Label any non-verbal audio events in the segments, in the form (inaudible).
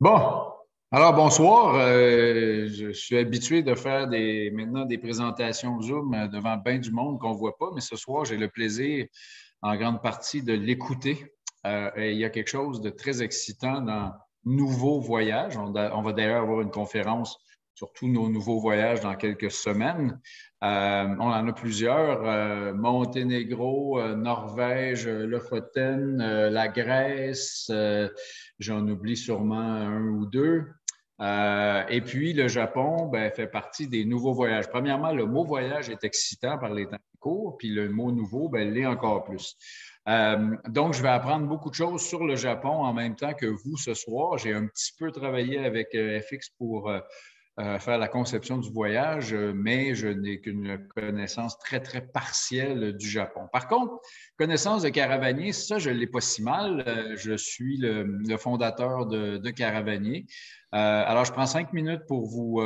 Bon, alors bonsoir. Euh, je suis habitué de faire des, maintenant des présentations Zoom euh, devant bien du monde qu'on ne voit pas, mais ce soir, j'ai le plaisir en grande partie de l'écouter. Euh, il y a quelque chose de très excitant dans Nouveau Voyage. on va d'ailleurs avoir une conférence surtout nos nouveaux voyages dans quelques semaines. Euh, on en a plusieurs euh, Monténégro, euh, Norvège, Lofoten, la Grèce, j'en oublie sûrement un ou deux. et puis le Japon ben, fait partie des nouveaux voyages. Premièrement, le mot voyage est excitant par les temps courts, puis le mot nouveau ben, l'est encore plus. donc, je vais apprendre beaucoup de choses sur le Japon en même temps que vous ce soir. J'ai un petit peu travaillé avec FX pour euh, faire la conception du voyage, euh, mais je n'ai qu'une connaissance très, très partielle du Japon. Par contre, connaissance de Caravanier, ça, je ne l'ai pas si mal. Euh, je suis le, fondateur de, Caravanier. alors, je prends cinq minutes pour vous,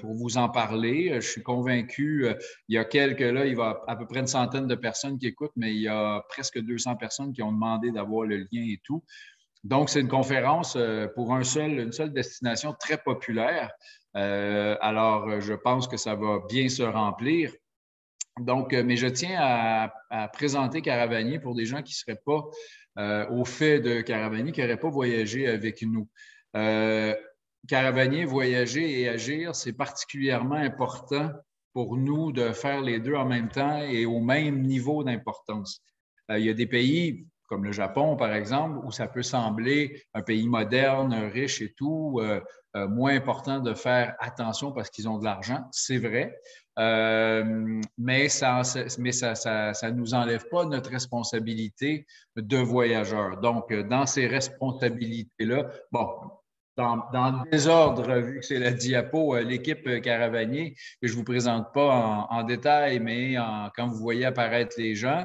pour vous en parler. Je suis convaincu, il y a quelques, là, il y a à peu près une centaine de personnes qui écoutent, mais il y a presque 200 personnes qui ont demandé d'avoir le lien et tout. Donc, c'est une conférence pour un seul, une seule destination très populaire. Euh, alors, euh, je pense que ça va bien se remplir. Donc, euh, mais je tiens à, présenter Caravanier pour des gens qui ne seraient pas au fait de Caravanier, qui n'auraient pas voyagé avec nous. Euh, Caravanier, voyager et agir, c'est particulièrement important pour nous de faire les deux en même temps et au même niveau d'importance. il y a des pays comme le Japon, par exemple, où ça peut sembler un pays moderne, riche et tout, euh, euh, moins important de faire attention parce qu'ils ont de l'argent, c'est vrai, euh, mais ça ne ça, nous enlève pas notre responsabilité de voyageurs. Donc, dans ces responsabilités-là, bon, dans, le désordre, vu que c'est la diapo, l'équipe Caravanier, que je ne vous présente pas en, détail, mais quand vous voyez apparaître les gens,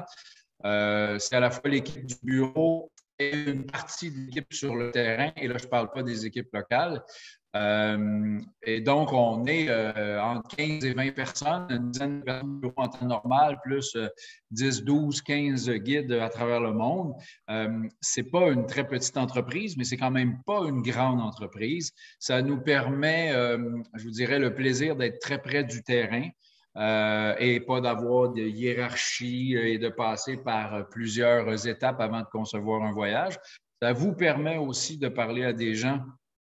euh, c'est à la fois l'équipe du bureau et une partie de l'équipe sur le terrain. Et là, je ne parle pas des équipes locales. Euh, et donc, on est euh, entre 15 et 20 personnes, une dizaine de personnes bureau en temps normal, plus 10, 12, 15 guides à travers le monde. Ce n'est pas une très petite entreprise, mais c'est quand même pas une grande entreprise. Ça nous permet, je vous dirais, le plaisir d'être très près du terrain. Euh, et pas d'avoir de hiérarchie euh, et de passer par euh, plusieurs étapes avant de concevoir un voyage. Ça vous permet aussi de parler à des gens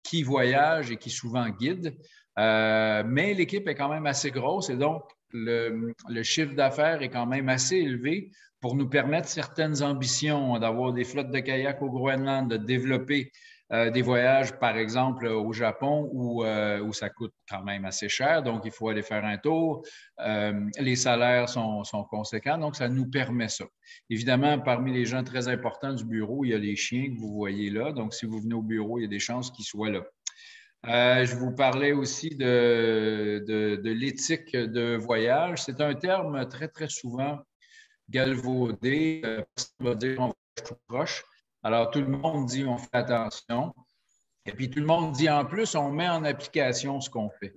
qui voyagent et qui souvent guident. mais l'équipe est quand même assez grosse et donc le, le chiffre d'affaires est quand même assez élevé pour nous permettre certaines ambitions, d'avoir des flottes de kayak au Groenland, de développer euh, des voyages, par exemple, euh, au Japon, euh, où, ça coûte quand même assez cher, donc il faut aller faire un tour. les salaires sont, conséquents, donc ça nous permet ça. Évidemment, parmi les gens très importants du bureau, il y a les chiens que vous voyez là, donc si vous venez au bureau, il y a des chances qu'ils soient là. je vous parlais aussi de, l'éthique de voyage. C'est un terme très, très souvent galvaudé. On va dire on va proche. Alors, tout le monde dit on fait attention. Et puis, tout le monde dit en plus, on met en application ce qu'on fait.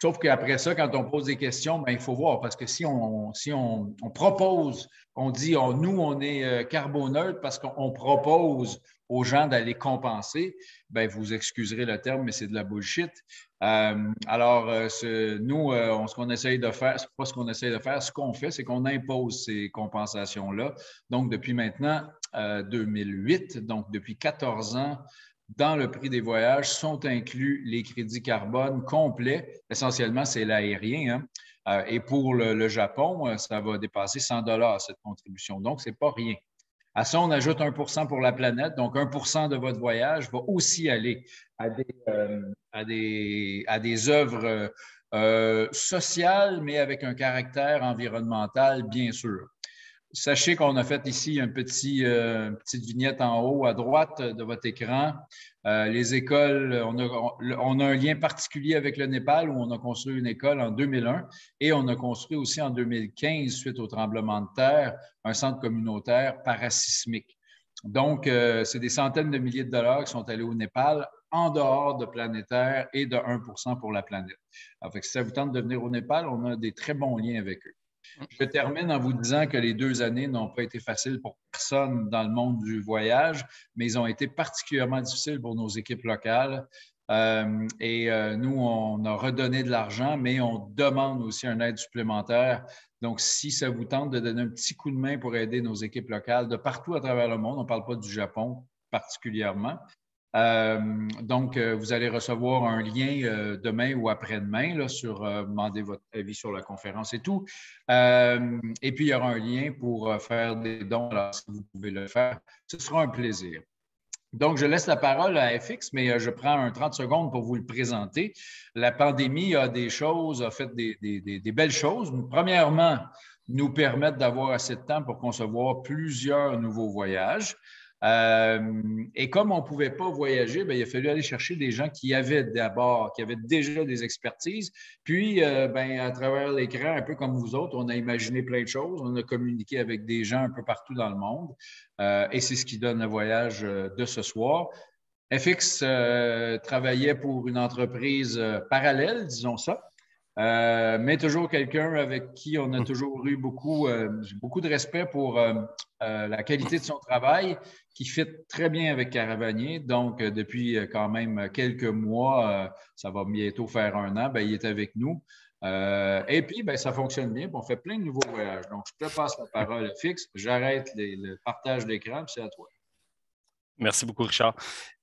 sauf qu'après ça, quand on pose des questions, ben il faut voir, parce que si on, si on, propose, on dit, on, oh, nous, on est euh, carboneutre parce qu'on propose aux gens d'aller compenser, ben vous excuserez le terme, mais c'est de la bullshit. Euh, alors, euh, nous, ce qu'on essaye de faire, n'est pas ce qu'on essaye de faire, ce qu'on fait, c'est qu'on impose ces compensations-là. Donc, depuis maintenant, 2008. Euh, donc, depuis 14 ans, dans le prix des voyages sont inclus les crédits carbone complets. Essentiellement, c'est l'aérien. Hein. Euh, et pour le, Japon, euh, ça va dépasser 100 dollars cette contribution. Donc, ce n'est pas rien. À ça, on ajoute 1 pour la planète. Donc, 1 de votre voyage va aussi aller à des, œuvres sociales, mais avec un caractère environnemental, bien sûr. Sachez qu'on a fait ici un petit, euh, une petite vignette en haut à droite de votre écran. Euh, les écoles, on a, un lien particulier avec le Népal où on a construit une école en 2001 et on a construit aussi en 2015, suite au tremblement de terre, un centre communautaire parasismique. Donc, euh, c'est des centaines de milliers de dollars qui sont allés au Népal en dehors de planétaire et de 1 pour la planète. Avec si ça vous tente de venir au Népal, on a des très bons liens avec eux. Je termine en vous disant que les deux années n'ont pas été faciles pour personne dans le monde du voyage, mais ils ont été particulièrement difficiles pour nos équipes locales. Euh, et euh, nous, on a redonné de l'argent, mais on demande aussi une aide supplémentaire. Donc, si ça vous tente de donner un petit coup de main pour aider nos équipes locales de partout à travers le monde, on ne parle pas du Japon particulièrement, euh, donc, euh, vous allez recevoir un lien euh, demain ou après-demain sur demander votre avis sur la conférence et tout. et puis, il y aura un lien pour faire des dons. Alors, si vous pouvez le faire, ce sera un plaisir. Donc, je laisse la parole à FX, mais je prends un 30 secondes pour vous le présenter. La pandémie a des choses, a fait des belles choses. Premièrement, nous permettre d'avoir assez de temps pour concevoir plusieurs nouveaux voyages. Euh, et comme on ne pouvait pas voyager, ben, il a fallu aller chercher des gens qui avaient d'abord, qui avaient déjà des expertises. Puis, euh, ben à travers l'écran, un peu comme vous autres, on a imaginé plein de choses, on a communiqué avec des gens un peu partout dans le monde. Euh, et c'est ce qui donne le voyage de ce soir. FX travaillait pour une entreprise parallèle, disons ça, euh, mais toujours quelqu'un avec qui on a toujours eu beaucoup, euh, beaucoup de respect pour euh, la qualité de son travail, qui fit très bien avec Caravanier. Donc, depuis quand même quelques mois, ça va bientôt faire un an, ben, il est avec nous. et puis, ben, ça fonctionne bien. On fait plein de nouveaux voyages. Donc, je te passe la parole fixe, J'arrête le partage d'écran, c'est à toi. Merci beaucoup, Richard.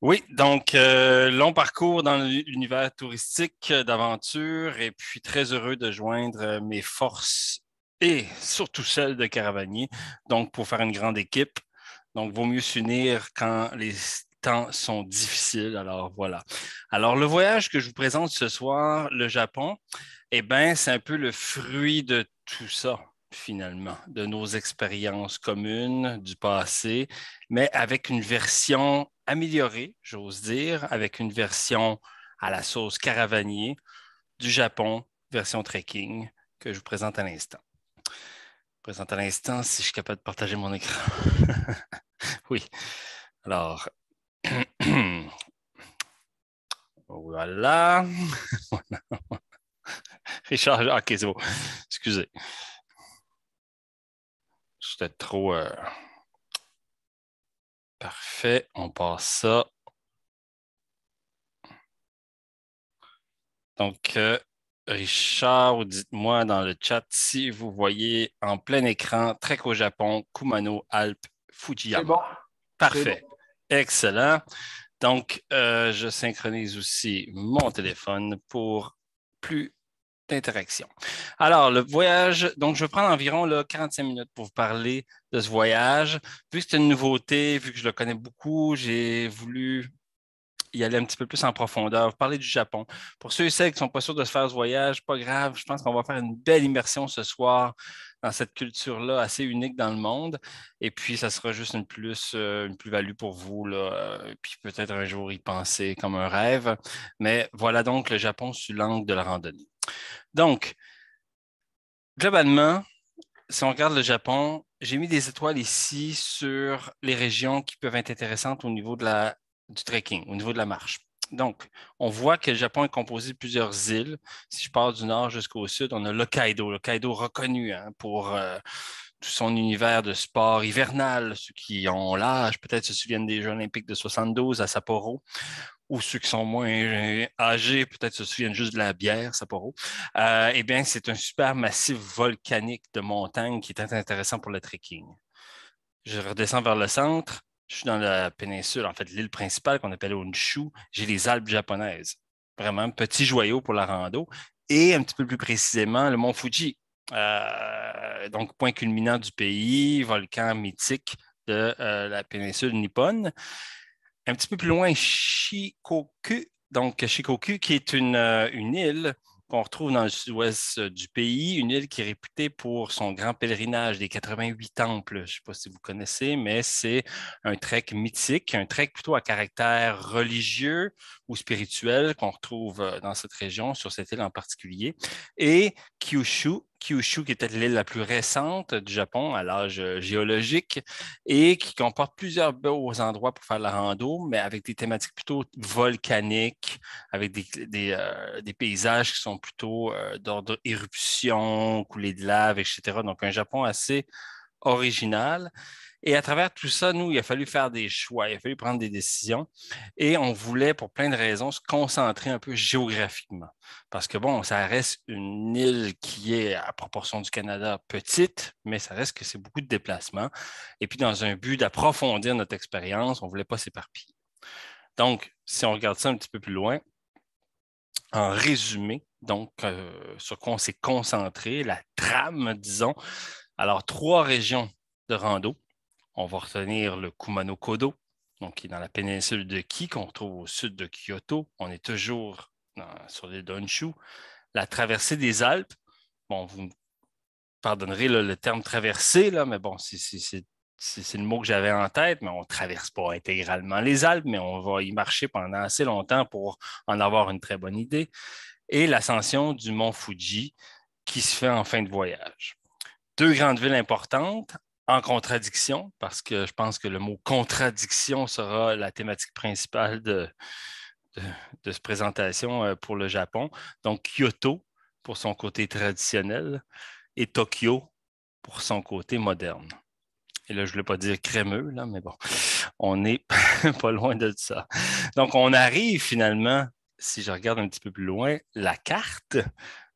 Oui, donc, euh, long parcours dans l'univers touristique d'aventure et puis très heureux de joindre euh, mes forces et surtout celles de Caravanier, donc pour faire une grande équipe. Donc, vaut mieux s'unir quand les temps sont difficiles. Alors, voilà. Alors, le voyage que je vous présente ce soir, le Japon, eh bien, c'est un peu le fruit de tout ça finalement, de nos expériences communes du passé, mais avec une version améliorée, j'ose dire, avec une version à la sauce caravanier du Japon, version trekking, que je vous présente à l'instant. Présente à l'instant, si je suis capable de partager mon écran. (laughs) oui. Alors, (clears throat) (laughs) voilà. Richard, ah, ok, c'est bon. Excusez. J'étais trop. Euh, parfait. On passe ça. Donc, euh, Richard, dites-moi dans le chat si vous voyez en plein écran Trek au Japon, Kumano, Alpes, Fujiyama. Bon. Parfait. Excellent. Donc, euh, je synchronise aussi mon téléphone pour plus interaction. Alors, le voyage, donc je vais prendre environ 45 minutes pour vous parler de ce voyage. Vu que c'est une nouveauté, vu que je le connais beaucoup, j'ai voulu y aller un petit peu plus en profondeur, parler du Japon. Pour ceux et celles qui ne sont pas sûrs de se faire ce voyage, pas grave, je pense qu'on va faire une belle immersion ce soir dans cette culture-là assez unique dans le monde. Et puis, ça sera juste une plus, euh, une plus-value pour vous. Euh, puis peut-être un jour y penser comme un rêve. Mais voilà donc le Japon sous l'angle de la randonnée. Donc, globalement, si on regarde le Japon, j'ai mis des étoiles ici sur les régions qui peuvent être intéressantes au niveau de la, du trekking, au niveau de la marche. Donc, on voit que le Japon est composé de plusieurs îles. Si je pars du nord jusqu'au sud, on a l'Hokkaido, l'Hokkaido reconnu hein, pour euh, tout son univers de sport hivernal. Ceux qui ont l'âge, peut-être se souviennent des Jeux olympiques de 72 à Sapporo ou ceux qui sont moins euh, âgés, peut-être se souviennent juste de la bière, Sapporo, euh, eh bien, c'est un super massif volcanique de montagne qui est très intéressant pour le trekking. Je redescends vers le centre. Je suis dans la péninsule, en fait, l'île principale qu'on appelle Honshu. J'ai les Alpes japonaises. Vraiment, petit joyau pour la rando. Et un petit peu plus précisément, le mont Fuji. Euh, donc, point culminant du pays, volcan mythique de euh, la péninsule nippone un petit peu plus loin, Shikoku, donc Shikoku, qui est une, euh, une île qu'on retrouve dans le sud-ouest euh, du pays, une île qui est réputée pour son grand pèlerinage des 88 temples. Je ne sais pas si vous connaissez, mais c'est un trek mythique, un trek plutôt à caractère religieux ou spirituel qu'on retrouve euh, dans cette région, sur cette île en particulier. Et Kyushu, Kyushu, qui était l'île la plus récente du Japon à l'âge euh, géologique et qui comporte plusieurs beaux endroits pour faire la rando, mais avec des thématiques plutôt volcaniques, avec des, euh, paysages qui sont plutôt euh, d'ordre éruption, coulée de lave, etc. Donc, un Japon assez original. Et à travers tout ça, nous, il a fallu faire des choix, il a fallu prendre des décisions. Et on voulait, pour plein de raisons, se concentrer un peu géographiquement. Parce que, bon, ça reste une île qui est, à proportion du Canada, petite, mais ça reste que c'est beaucoup de déplacements. Et puis, dans un but d'approfondir notre expérience, on ne voulait pas s'éparpiller. Donc, si on regarde ça un petit peu plus loin, en résumé, donc, euh, sur quoi on s'est concentré, la trame, disons. Alors, trois régions de rando, on va retenir le Kumano Kodo, donc qui est dans la péninsule de Ki, qu'on retrouve au sud de Kyoto. On est toujours sur les Donshu. La traversée des Alpes, bon, vous me pardonnerez le terme traversée, là, mais bon, c'est c'est le mot que j'avais en tête, mais on ne traverse pas intégralement les Alpes, mais on va y marcher pendant assez longtemps pour en avoir une très bonne idée. Et l'ascension du mont Fuji qui se fait en fin de voyage. Deux grandes villes importantes, en contradiction, parce que je pense que le mot contradiction sera la thématique principale de, de, cette présentation euh, pour le Japon. Donc, Kyoto pour son côté traditionnel et Tokyo pour son côté moderne. Et là, je ne voulais pas dire crémeux, là, mais bon, on n'est (laughs) pas loin de ça. Donc, on arrive finalement, si je regarde un petit peu plus loin, la carte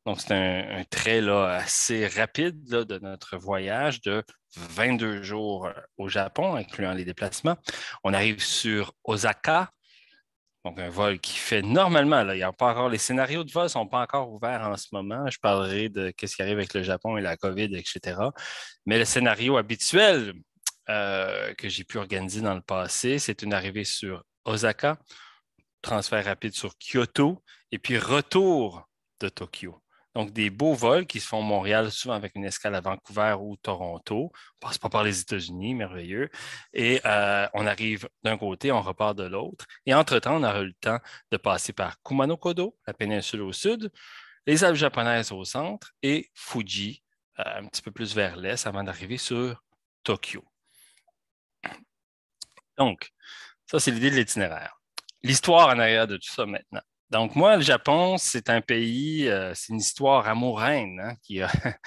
donc, c'est un, trait assez rapide de notre voyage de 22 jours euh, au Japon, incluant les déplacements. On arrive sur Osaka, donc un vol qui fait normalement, là, a pas encore, les scénarios de vol ne sont pas encore ouverts en ce moment. Je parlerai de ce qui arrive avec le Japon et la COVID, etc. Mais le scénario habituel euh, que j'ai pu organiser dans le passé, c'est une arrivée sur Osaka, transfert rapide sur Kyoto et puis retour de Tokyo. Donc, des beaux vols qui se font à Montréal, souvent avec une escale à Vancouver ou Toronto. On passe pas par les États-Unis, merveilleux. Et euh, on arrive d'un côté, on repart de l'autre. Et entre-temps, on a eu le temps de passer par Kumano Kodo, la péninsule au sud, les Alpes japonaises au centre et Fuji, euh, un petit peu plus vers l'est, avant d'arriver sur Tokyo. Donc, ça, c'est l'idée de l'itinéraire. L'histoire en arrière de tout ça maintenant. Donc, moi, le Japon, c'est un pays, euh, c'est une histoire amour hein, qui (laughs)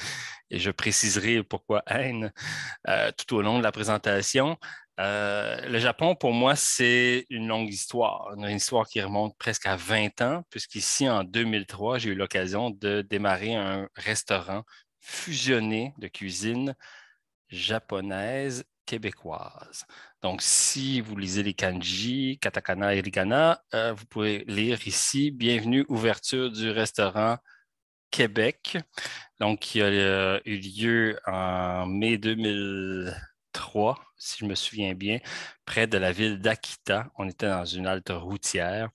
et je préciserai pourquoi haine euh, tout au long de la présentation. Euh, le Japon, pour moi, c'est une longue histoire, une histoire qui remonte presque à 20 ans, puisqu'ici, en 2003, j'ai eu l'occasion de démarrer un restaurant fusionné de cuisine japonaise québécoise. Donc, si vous lisez les kanji, katakana et hiragana, euh, vous pouvez lire ici Bienvenue, ouverture du restaurant Québec. Donc, qui a euh, eu lieu en mai 2000 si je me souviens bien, près de la ville d'Akita. On était dans une halte routière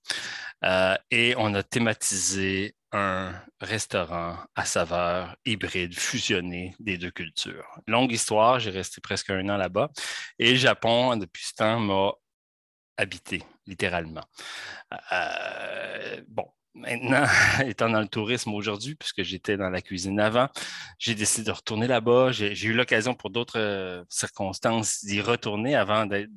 euh, et on a thématisé un restaurant à saveur hybride, fusionné des deux cultures. Longue histoire, j'ai resté presque un an là-bas et le Japon, depuis ce temps, m'a habité, littéralement. Euh, bon, Maintenant, (laughs) étant dans le tourisme aujourd'hui, puisque j'étais dans la cuisine avant, j'ai décidé de retourner là-bas. J'ai eu l'occasion pour d'autres euh, circonstances d'y retourner avant de,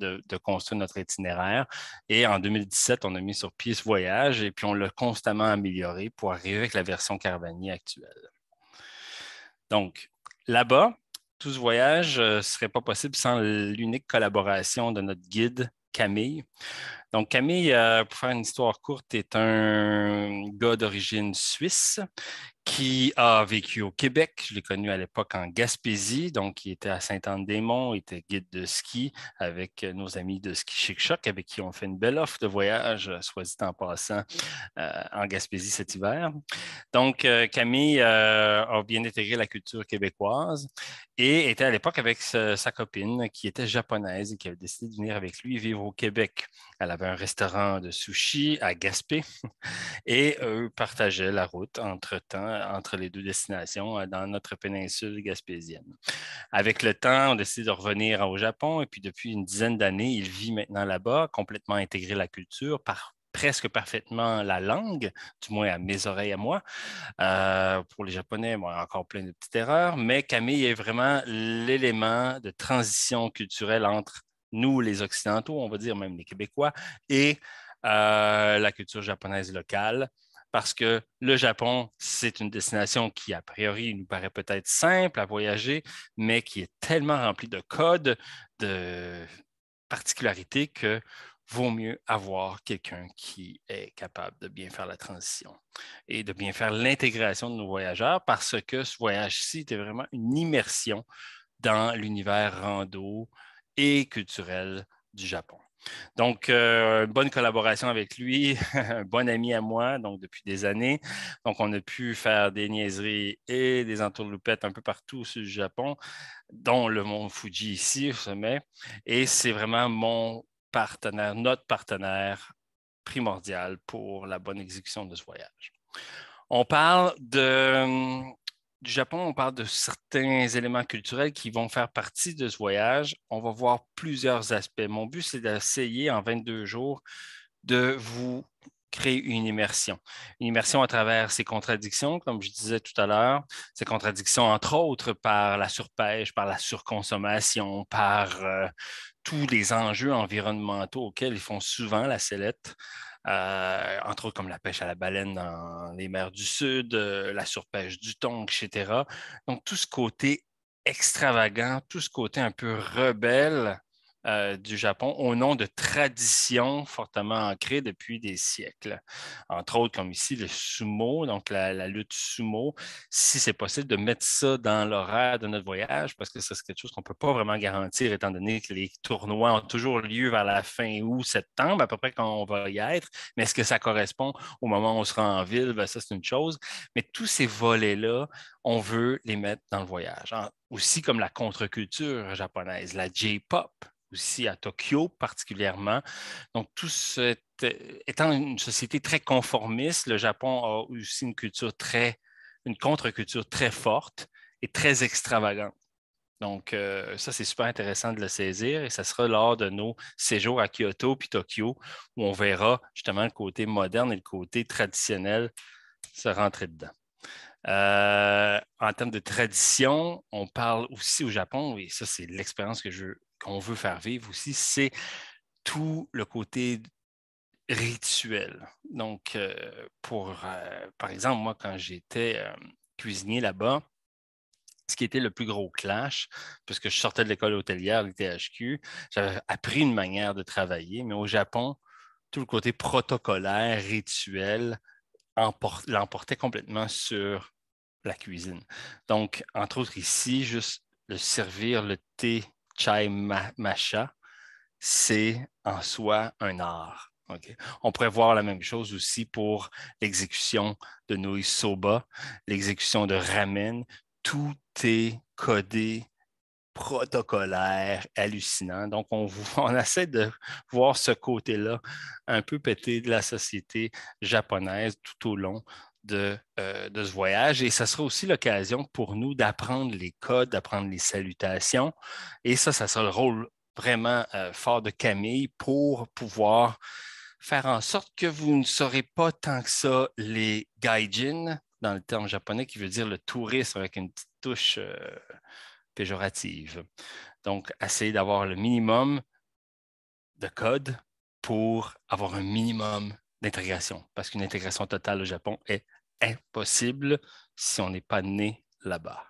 construire notre itinéraire. Et en 2017, on a mis sur pied ce voyage et puis on l'a constamment amélioré pour arriver avec la version Carvanie actuelle. Donc, là-bas, tout ce voyage ne euh, serait pas possible sans l'unique collaboration de notre guide Camille. Donc, Camille, euh, pour faire une histoire courte, est un gars d'origine suisse qui a vécu au Québec. Je l'ai connu à l'époque en Gaspésie, donc il était à saint anne des monts il était guide de ski avec euh, nos amis de Ski Chic Choc, avec qui on fait une belle offre de voyage, euh, soit dit en passant, en Gaspésie cet hiver. Donc, Camille a bien intégré la culture québécoise et était à l'époque avec sa copine qui était japonaise et qui avait décidé de venir avec lui vivre au Québec. Elle avait un restaurant de sushi à Gaspé (laughs) et eux partageaient la route entre temps, entre les deux destinations euh, dans notre péninsule gaspésienne. Avec le temps, on décide de revenir au Japon et puis depuis une dizaine d'années, il vit maintenant là-bas, complètement intégré la culture, par presque parfaitement la langue, du moins à mes oreilles à moi. Euh, pour les Japonais, moi encore plein de petites erreurs, mais Camille est vraiment l'élément de transition culturelle entre nous, les Occidentaux, on va dire même les Québécois, et euh, la culture japonaise locale, parce que le Japon, c'est une destination qui, a priori, nous paraît peut-être simple à voyager, mais qui est tellement remplie de codes, de particularités que vaut mieux avoir quelqu'un qui est capable de bien faire la transition et de bien faire l'intégration de nos voyageurs parce que ce voyage-ci était vraiment une immersion dans l'univers rando, et culturelle du Japon. Donc, euh, une bonne collaboration avec lui, (laughs) un bon ami à moi, donc depuis des années. Donc, on a pu faire des niaiseries et des entourloupettes un peu partout sud du Japon, dont le mont Fuji ici au sommet. Et c'est vraiment mon partenaire, notre partenaire primordial pour la bonne exécution de ce voyage. On parle de hum, du Japon, on parle de certains éléments culturels qui vont faire partie de ce voyage. On va voir plusieurs aspects. Mon but, c'est d'essayer en 22 jours de vous créer une immersion. Une immersion à travers ces contradictions, comme je disais tout à l'heure, ces contradictions, entre autres, par la surpêche, par la surconsommation, par euh, tous les enjeux environnementaux auxquels ils font souvent la sellette. Euh, entre autres comme la pêche à la baleine dans les mers du Sud, euh, la surpêche du thon, etc. Donc tout ce côté extravagant, tout ce côté un peu rebelle euh, du Japon au nom de traditions fortement ancrées depuis des siècles. Entre autres, comme ici, le sumo, donc la, lutte sumo. Si c'est possible de mettre ça dans l'horaire de notre voyage, parce que c'est quelque chose qu'on ne peut pas vraiment garantir, étant donné que les tournois ont toujours lieu vers la fin août, septembre, à peu près quand on va y être. Mais est-ce que ça correspond au moment où on sera en ville? Ben, ça, c'est une chose. Mais tous ces volets-là, on veut les mettre dans le voyage. Aussi comme la contre-culture japonaise, la J-pop, aussi à Tokyo particulièrement. Donc, tout euh, étant une société très conformiste, le Japon a aussi une culture très, une contre-culture très forte et très extravagante. Donc, euh, ça, c'est super intéressant de le saisir et ça sera lors de nos séjours à Kyoto puis Tokyo où on verra justement le côté moderne et le côté traditionnel se rentrer dedans. Euh, en termes de tradition, on parle aussi au Japon, et ça, c'est l'expérience que je qu'on veut faire vivre aussi, c'est tout le côté rituel. Donc, euh, pour, euh, par exemple, moi, quand j'étais euh, cuisinier là-bas, ce qui était le plus gros clash, puisque je sortais de l'école hôtelière, l'ITHQ, j'avais appris une manière de travailler, mais au Japon, tout le côté protocolaire, rituel, l'emportait complètement sur la cuisine. Donc, entre autres, ici, juste le servir le thé chai macha, c'est en soi un art. On pourrait voir la même chose aussi pour l'exécution de nouilles soba, l'exécution de ramen. Tout est codé, protocolaire, hallucinant. Donc, on, (laughs) on essaie de voir ce côté-là un peu pété de la société japonaise tout au long euh, de, ce voyage et ça sera aussi l'occasion pour nous d'apprendre les codes, d'apprendre les salutations. Et ça, ça sera le rôle vraiment euh, fort de Camille pour pouvoir faire en sorte que vous ne saurez pas tant que ça les gaijin, dans le terme japonais qui veut dire le tourisme avec une petite touche euh, péjorative. Donc, essayez d'avoir le minimum de codes pour avoir un minimum d'intégration, parce qu'une intégration totale au Japon est impossible si on n'est pas né là-bas.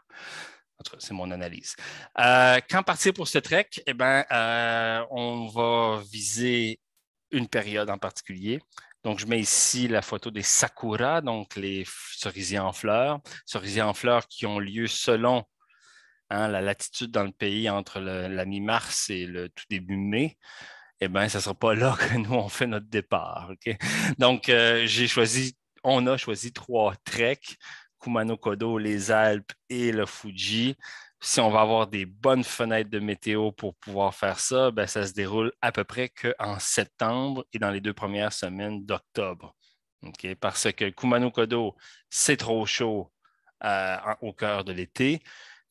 C'est mon analyse. Euh, quand partir pour ce trek? Eh ben, euh, on va viser une période en particulier. Donc, je mets ici la photo des sakura, donc les cerisiers en fleurs. Cerisiers en fleurs qui ont lieu selon hein, la latitude dans le pays entre la mi-mars et le tout début mai eh bien, ce ne sera pas là (laughs) que nous, on fait notre départ. Donc, euh, j'ai choisi on a choisi trois treks, Kumano Kodo, les Alpes et le Fuji. Si on va avoir des bonnes fenêtres de météo pour pouvoir faire ça, ben, ça se déroule à peu près qu'en septembre et dans les deux premières semaines d'octobre. Parce que Kumano Kodo, c'est trop chaud euh, au cœur de l'été.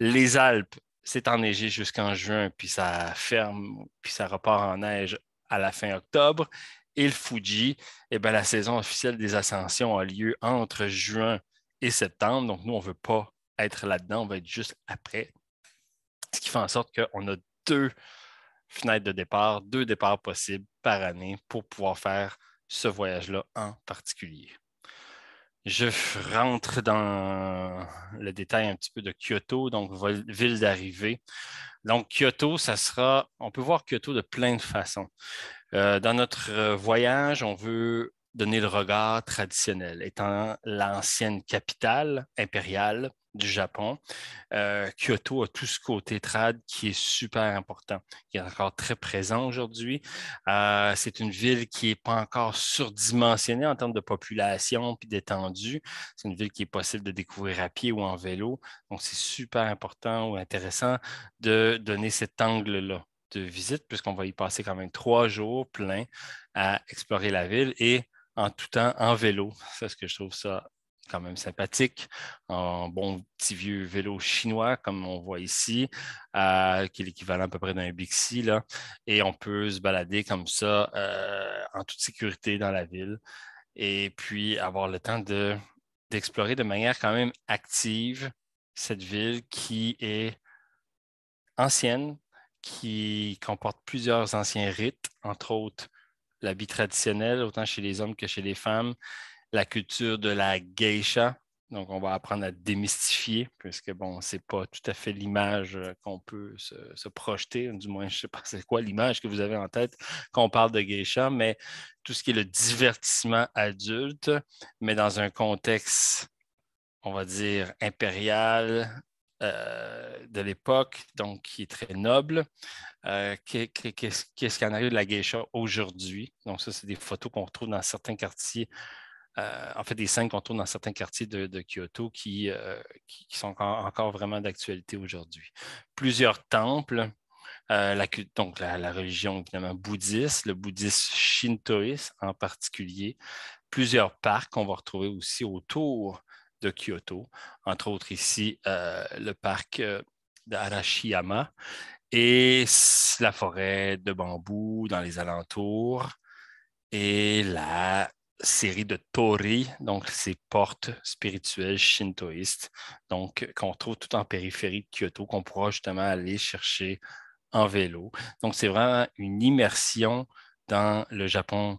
Les Alpes, c'est enneigé jusqu'en juin, puis ça ferme, puis ça repart en neige à la fin octobre et le Fuji, eh bien, la saison officielle des ascensions a lieu entre juin et septembre. Donc, nous, on ne veut pas être là-dedans, on va être juste après. Ce qui fait en sorte qu'on a deux fenêtres de départ, deux départs possibles par année pour pouvoir faire ce voyage-là en particulier. Je rentre dans le détail un petit peu de Kyoto, donc ville d'arrivée. Donc, Kyoto, ça sera, on peut voir Kyoto de plein de façons. Euh, dans notre euh, voyage, on veut donner le regard traditionnel, étant l'ancienne capitale impériale du Japon. Euh, Kyoto a tout ce côté trad qui est super important, qui est encore très présent aujourd'hui. c'est une ville qui n'est pas encore surdimensionnée en termes de population puis d'étendue. C'est une ville qui est possible de découvrir à pied ou en vélo. Donc, c'est super important ou intéressant de donner cet angle-là de visite, puisqu'on va y passer quand même trois jours pleins à explorer la ville et en tout temps en vélo. C'est ce que je trouve ça quand même sympathique, un bon petit vieux vélo chinois, comme on voit ici, qui est l'équivalent à peu près d'un Bixi. Et on peut se balader comme ça euh, en toute sécurité dans la ville et puis avoir le temps de, d'explorer de manière quand même active cette ville qui est ancienne, qui comporte plusieurs anciens rites, entre autres l'habit traditionnel, autant chez les hommes que chez les femmes, la culture de la geisha. Donc, on va apprendre à démystifier, puisque, bon, c'est pas tout à fait l'image euh, qu'on peut se, projeter, du moins, je ne sais pas (laughs) c'est quoi l'image que vous avez en tête quand on parle de geisha, mais tout ce qui est le divertissement adulte, mais dans un contexte, on va dire, impérial, euh, de l'époque, donc qui est très noble. Euh, qu'est-ce qui en arrive de la geisha aujourd'hui? Donc, ça, c'est des photos qu'on retrouve dans certains quartiers, euh, en fait, des scènes qu'on trouve dans certains quartiers de, Kyoto qui, qui, sont encore vraiment d'actualité aujourd'hui. Plusieurs temples. La, donc, la, religion évidemment bouddhiste, le bouddhisme shintoïste en particulier, plusieurs parcs qu'on va retrouver aussi autour de Kyoto, entre autres ici euh, le parc euh, d'Arashiyama et la forêt de bambou dans les alentours et la série de tori, donc ces portes spirituelles shintoïstes, donc qu'on trouve tout en périphérie de Kyoto, qu'on pourra justement aller chercher en vélo. Donc c'est vraiment une immersion dans le Japon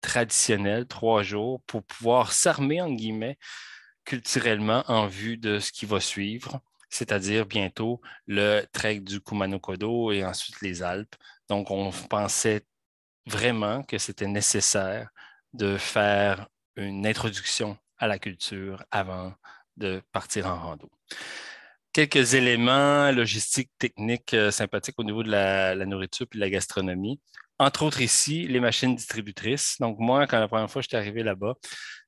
traditionnel, trois jours, pour pouvoir s'armer, en guillemets, culturellement en vue de ce qui va suivre, c'est-à-dire bientôt le trek du Kumano-Kodo et ensuite les Alpes. Donc, on pensait vraiment que c'était nécessaire de faire une introduction à la culture avant de partir en rando. Quelques éléments logistiques, techniques euh, sympathiques au niveau de la, la nourriture et de la gastronomie. Entre autres ici, les machines distributrices. Donc moi, quand la première fois j'étais arrivé là-bas,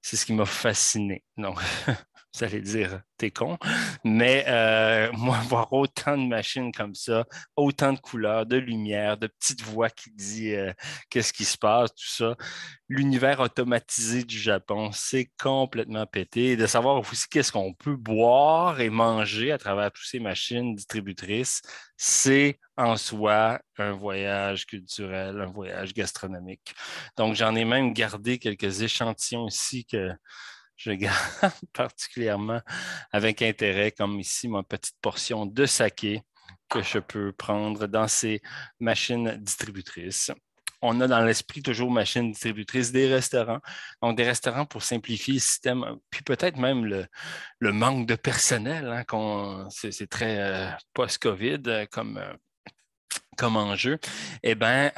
c'est ce qui m'a fasciné. (laughs) vous allez dire, t'es con. Mais euh, (laughs) moi, voir autant de machines comme ça, autant de couleurs, de lumière, de petites voix qui disent euh, qu'est-ce qui se passe, tout ça. L'univers automatisé du Japon, c'est complètement pété. Et de savoir aussi qu'est-ce qu'on peut boire et manger à travers toutes ces machines distributrices, c'est en soi un voyage culturel, un voyage gastronomique. Donc, j'en ai même gardé quelques échantillons ici que je garde (laughs) particulièrement avec intérêt, comme ici, ma petite portion de saké que je peux prendre dans ces machines distributrices. On a dans l'esprit toujours machines distributrices des restaurants. Donc, des restaurants pour simplifier le système, puis peut-être même le, manque de personnel. Hein, c'est, très euh, post-COVID euh, comme, euh, comme enjeu. Eh bien,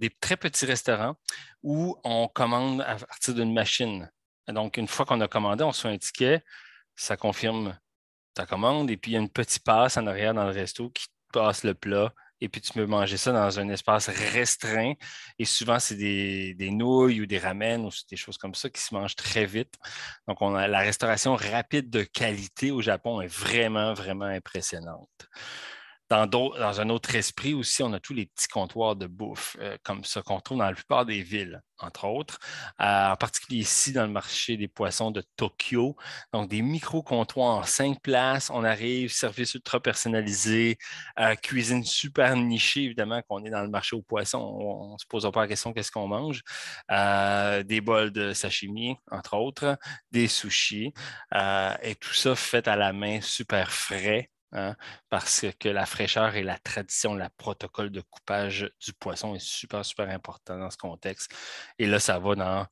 des très petits restaurants où on commande à partir d'une machine. Donc, une fois qu'on a commandé, on reçoit un ticket, ça confirme ta commande, et puis il y a une petite passe en arrière dans le resto qui passe le plat, et puis tu peux manger ça dans un espace restreint. Et souvent, c'est des, nouilles ou des ramen ou des choses comme ça qui se mangent très vite. Donc, la restauration rapide de qualité au Japon est vraiment, vraiment impressionnante dans, dans, un autre esprit aussi, on a tous les petits comptoirs de bouffe, euh, comme ce qu'on trouve dans la plupart des villes, entre autres, euh, en particulier ici dans le marché des poissons de Tokyo. Donc, des micro-comptoirs en cinq places, on arrive, service ultra personnalisé, euh, cuisine super nichée, évidemment, qu'on est dans le marché aux poissons, on ne se pose pas la question qu'est-ce qu'on mange. des bols de sashimi, entre autres, des sushis, et tout ça fait à la main, super frais. Hein, parce que la fraîcheur et la tradition, le protocole de coupage du poisson est super, super important dans ce contexte. Et là, ça va dans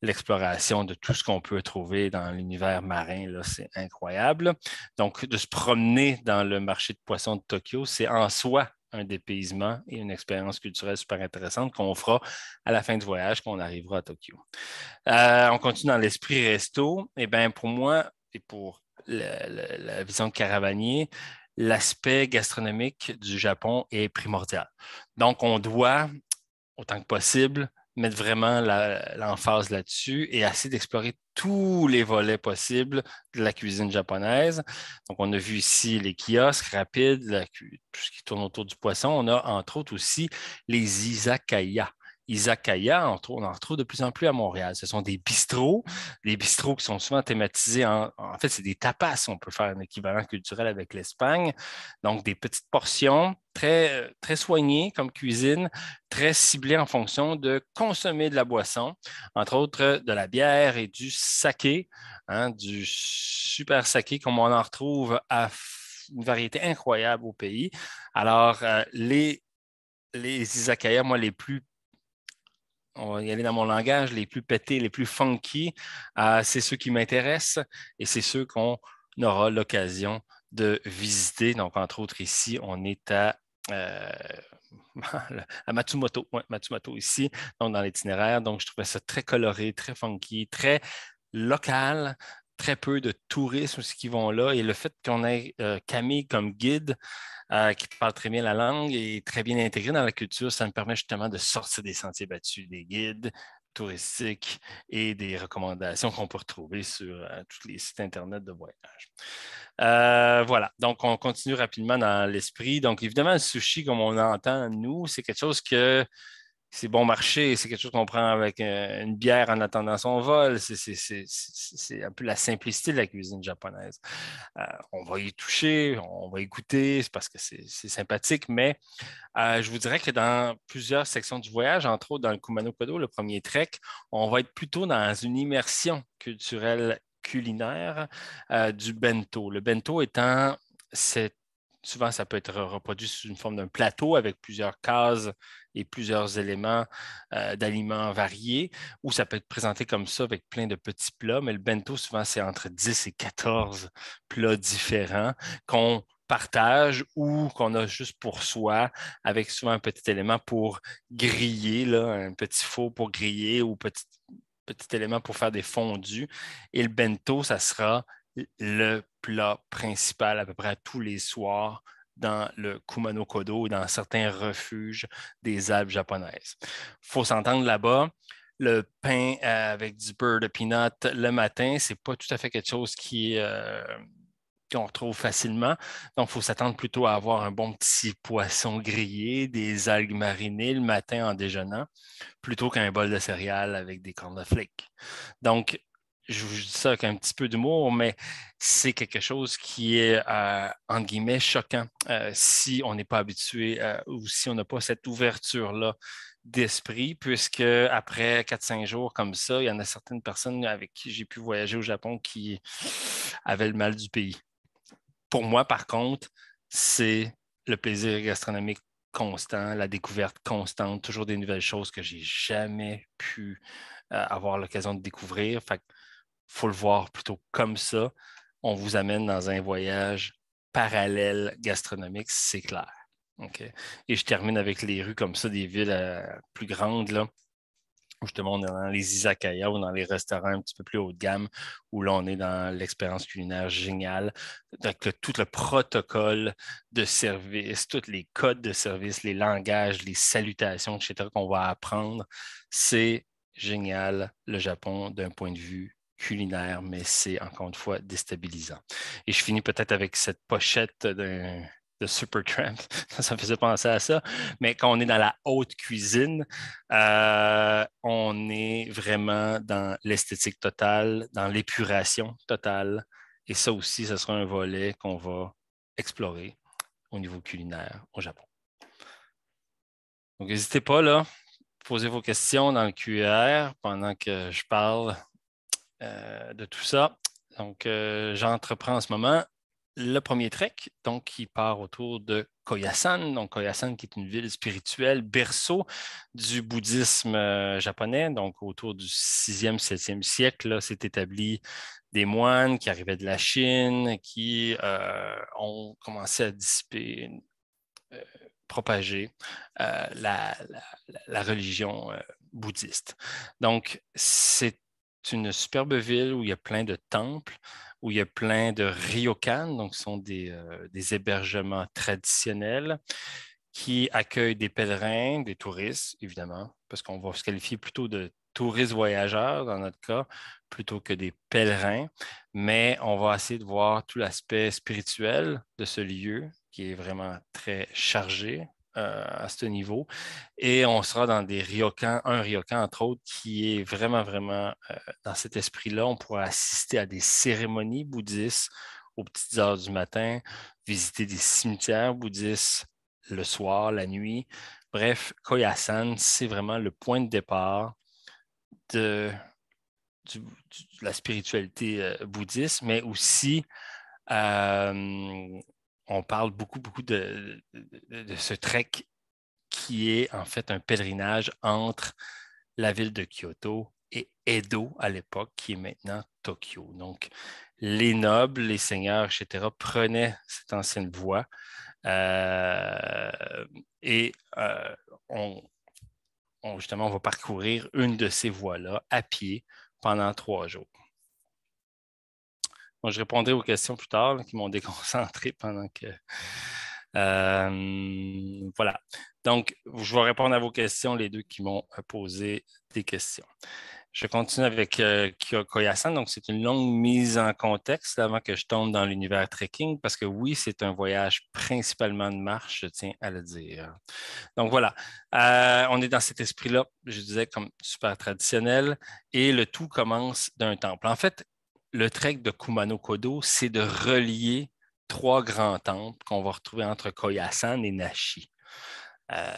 l'exploration de tout ce qu'on peut trouver dans l'univers marin. Là, c'est incroyable. Donc, de se promener dans le marché de poissons de Tokyo, c'est en soi un dépaysement et une expérience culturelle super intéressante qu'on fera à la fin du voyage quand on arrivera à Tokyo. Euh, on continue dans l'esprit resto. Eh bien, pour moi et pour la, vision de Caravanier, l'aspect gastronomique du Japon est primordial. Donc, on doit, autant que possible, mettre vraiment l'emphase là-dessus et essayer d'explorer tous les volets possibles de la cuisine japonaise. Donc, on a vu ici les kiosques rapides, tout ce qui tourne autour du poisson. On a, entre autres, aussi les izakaya. Izakaya, on, en retrouve de plus en plus à Montréal. Ce sont des bistrots, des bistrots qui sont souvent thématisés en. En fait, c'est des tapas, on peut faire un équivalent culturel avec l'Espagne. Donc, des petites portions très, très soignées comme cuisine, très ciblées en fonction de consommer de la boisson, entre autres de la bière et du saké, hein, du super saké, comme on en retrouve à une variété incroyable au pays. Alors, euh, les les moi, les plus on va y aller dans mon langage, les plus pétés, les plus funky, euh, c'est ceux qui m'intéressent et c'est ceux qu'on aura l'occasion de visiter. Donc, entre autres, ici, on est à euh, (laughs) Matsumoto, Matsumoto ici, donc dans l'itinéraire. Donc, je trouvais ça très coloré, très funky, très local très peu de touristes qui vont là. Et le fait qu'on ait euh, Camille comme guide, euh, qui parle très bien la langue et très bien intégré dans la culture, ça me permet justement de sortir des sentiers battus, des guides touristiques et des recommandations qu'on peut retrouver sur euh, tous les sites Internet de voyage. voilà, donc on continue rapidement dans l'esprit. Donc évidemment, le sushi, comme on entend, nous, c'est quelque chose que c'est bon marché, c'est quelque chose qu'on prend avec euh, une bière en attendant son vol. C'est un peu la simplicité de la cuisine japonaise. Euh, on va y toucher, on va y goûter, c'est parce que c'est sympathique, mais euh, je vous dirais que dans plusieurs sections du voyage, entre autres dans le Kumano Kodo, le premier trek, on va être plutôt dans une immersion culturelle culinaire du bento. Le bento étant cette souvent, ça peut être reproduit sous une forme d'un plateau avec plusieurs cases et plusieurs éléments euh, d'aliments variés, ou ça peut être présenté comme ça avec plein de petits plats, mais le bento, souvent, c'est entre 10 et 14 plats différents qu'on partage ou qu'on a juste pour soi, avec souvent un petit élément pour griller, un petit four pour griller ou petit, petit élément pour faire des fondus. Et le bento, ça sera le plat principal à peu près tous les soirs dans le Kumano Kodo dans certains refuges des Alpes japonaises. Il faut s'entendre là-bas, le pain euh, avec du beurre de peanut le matin, c'est pas tout à fait quelque chose qui euh, qu'on retrouve facilement. Donc, il faut s'attendre plutôt à avoir un bon petit poisson grillé, des algues marinées le matin en déjeunant, plutôt qu'un bol de céréales avec des cornes De Donc, je vous dis ça avec un petit peu d'humour, mais c'est quelque chose qui est, euh, entre guillemets, choquant euh, si on n'est pas habitué euh, ou si on n'a pas cette ouverture-là d'esprit, puisque après 4-5 jours comme ça, il y en a certaines personnes avec qui j'ai pu voyager au Japon qui avaient le mal du pays. Pour moi, par contre, c'est le plaisir gastronomique constant, la découverte constante, toujours des nouvelles choses que j'ai jamais pu avoir l'occasion de découvrir faut le voir plutôt comme ça. On vous amène dans un voyage parallèle gastronomique, c'est clair. Et je termine avec les rues comme ça, des villes euh, plus grandes. Là. Justement, on est dans les izakaya ou dans les restaurants un petit peu plus haut de gamme, où là, on est dans l'expérience culinaire géniale, Donc tout le protocole de service, tous les codes de service, les langages, les salutations, etc., qu'on va apprendre. C'est génial, le Japon, d'un point de vue culinaire, mais c'est encore une fois déstabilisant. Et je finis peut-être avec cette pochette de de Supertramp. (laughs) Ça me faisait penser à ça. Mais quand on est dans la haute cuisine, euh, on est vraiment dans l'esthétique totale, dans l'épuration totale. Et ça aussi, ce sera un volet qu'on va explorer au niveau culinaire au Japon. Donc, n'hésitez pas là, posez vos questions dans le QR pendant que je parle euh, de tout ça. Donc, euh, j'entreprends en ce moment le premier trek, donc qui part autour de Koyasan. Donc, Koyasan, qui est une ville spirituelle, berceau du bouddhisme euh, japonais. Donc, autour du 6e, 7e siècle, s'est établi des moines qui arrivaient de la Chine, qui ont commencé à dissiper, propager la, la, religion bouddhiste. Donc, c'est c'est une superbe ville où il y a plein de temples, où il y a plein de ryokan, donc ce sont des, euh, des hébergements traditionnels qui accueillent des pèlerins, des touristes, évidemment, parce qu'on va se qualifier plutôt de touristes voyageurs dans notre cas, plutôt que des pèlerins. Mais on va essayer de voir tout l'aspect spirituel de ce lieu qui est vraiment très chargé, euh, à ce niveau. Et on sera dans des ryokans, un ryokan entre autres, qui est vraiment, vraiment euh, dans cet esprit-là. On pourra assister à des cérémonies bouddhistes aux petites heures du matin, visiter des cimetières bouddhistes le soir, la nuit. Bref, Koyasan, c'est vraiment le point de départ de, la spiritualité euh, bouddhiste, mais aussi on parle beaucoup, beaucoup de, ce trek qui est en fait un pèlerinage entre la ville de Kyoto et Edo à l'époque, qui est maintenant Tokyo. Donc, les nobles, les seigneurs, etc., prenaient cette ancienne voie euh, et euh, on, justement, on va parcourir une de ces voies-là à pied pendant trois jours. Moi, je répondrai aux questions plus tard qui m'ont (laughs) déconcentré pendant que. Euh, voilà. Donc, je vais répondre à vos questions, les deux qui m'ont euh, posé des questions. Je continue avec euh, Koyasan. Donc, c'est une longue mise en contexte avant que je tombe dans l'univers trekking, parce que oui, c'est un voyage principalement de marche, je tiens à le dire. Donc, voilà. Euh, on est dans cet esprit-là, je disais, comme super traditionnel, et le tout commence d'un temple. En fait, le trek de Kumano Kodo, c'est de relier trois grands temples qu'on va retrouver entre Koyasan et Nashi. Euh,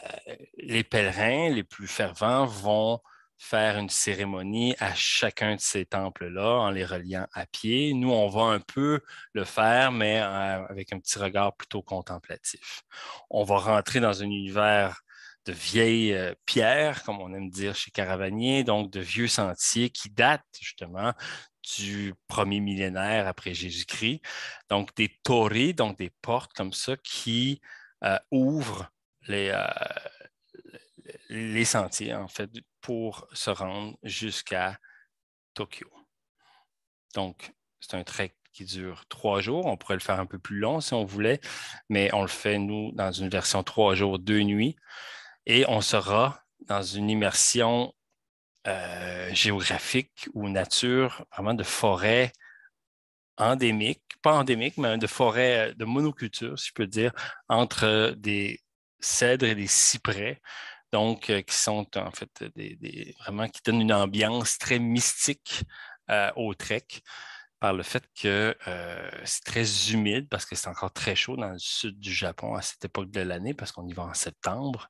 les pèlerins les plus fervents vont faire une cérémonie à chacun de ces temples-là en les reliant à pied. Nous, on va un peu le faire, mais euh, avec un petit regard plutôt contemplatif. On va rentrer dans un univers de vieilles euh, pierres, comme on aime dire chez Caravanier, donc de vieux sentiers qui datent justement du premier millénaire après Jésus-Christ. Donc des torées, donc des portes comme ça qui euh, ouvrent euh, les, les sentiers, en fait, pour se rendre jusqu'à Tokyo. Donc, c'est un trek qui dure trois jours. On pourrait le faire un peu plus long si on voulait, mais on le fait, nous, dans une version trois jours, deux nuits et on sera dans une immersion euh, géographique ou nature, vraiment de forêts endémique, pas endémique, mais de forêts euh, de monoculture, si je peux dire, entre euh, des cèdres et des cyprès, donc qui sont en fait des, vraiment qui donnent une ambiance très mystique au trek par le fait que c'est très humide parce que c'est encore très chaud dans le sud du Japon à cette époque de l'année parce qu'on y va en septembre.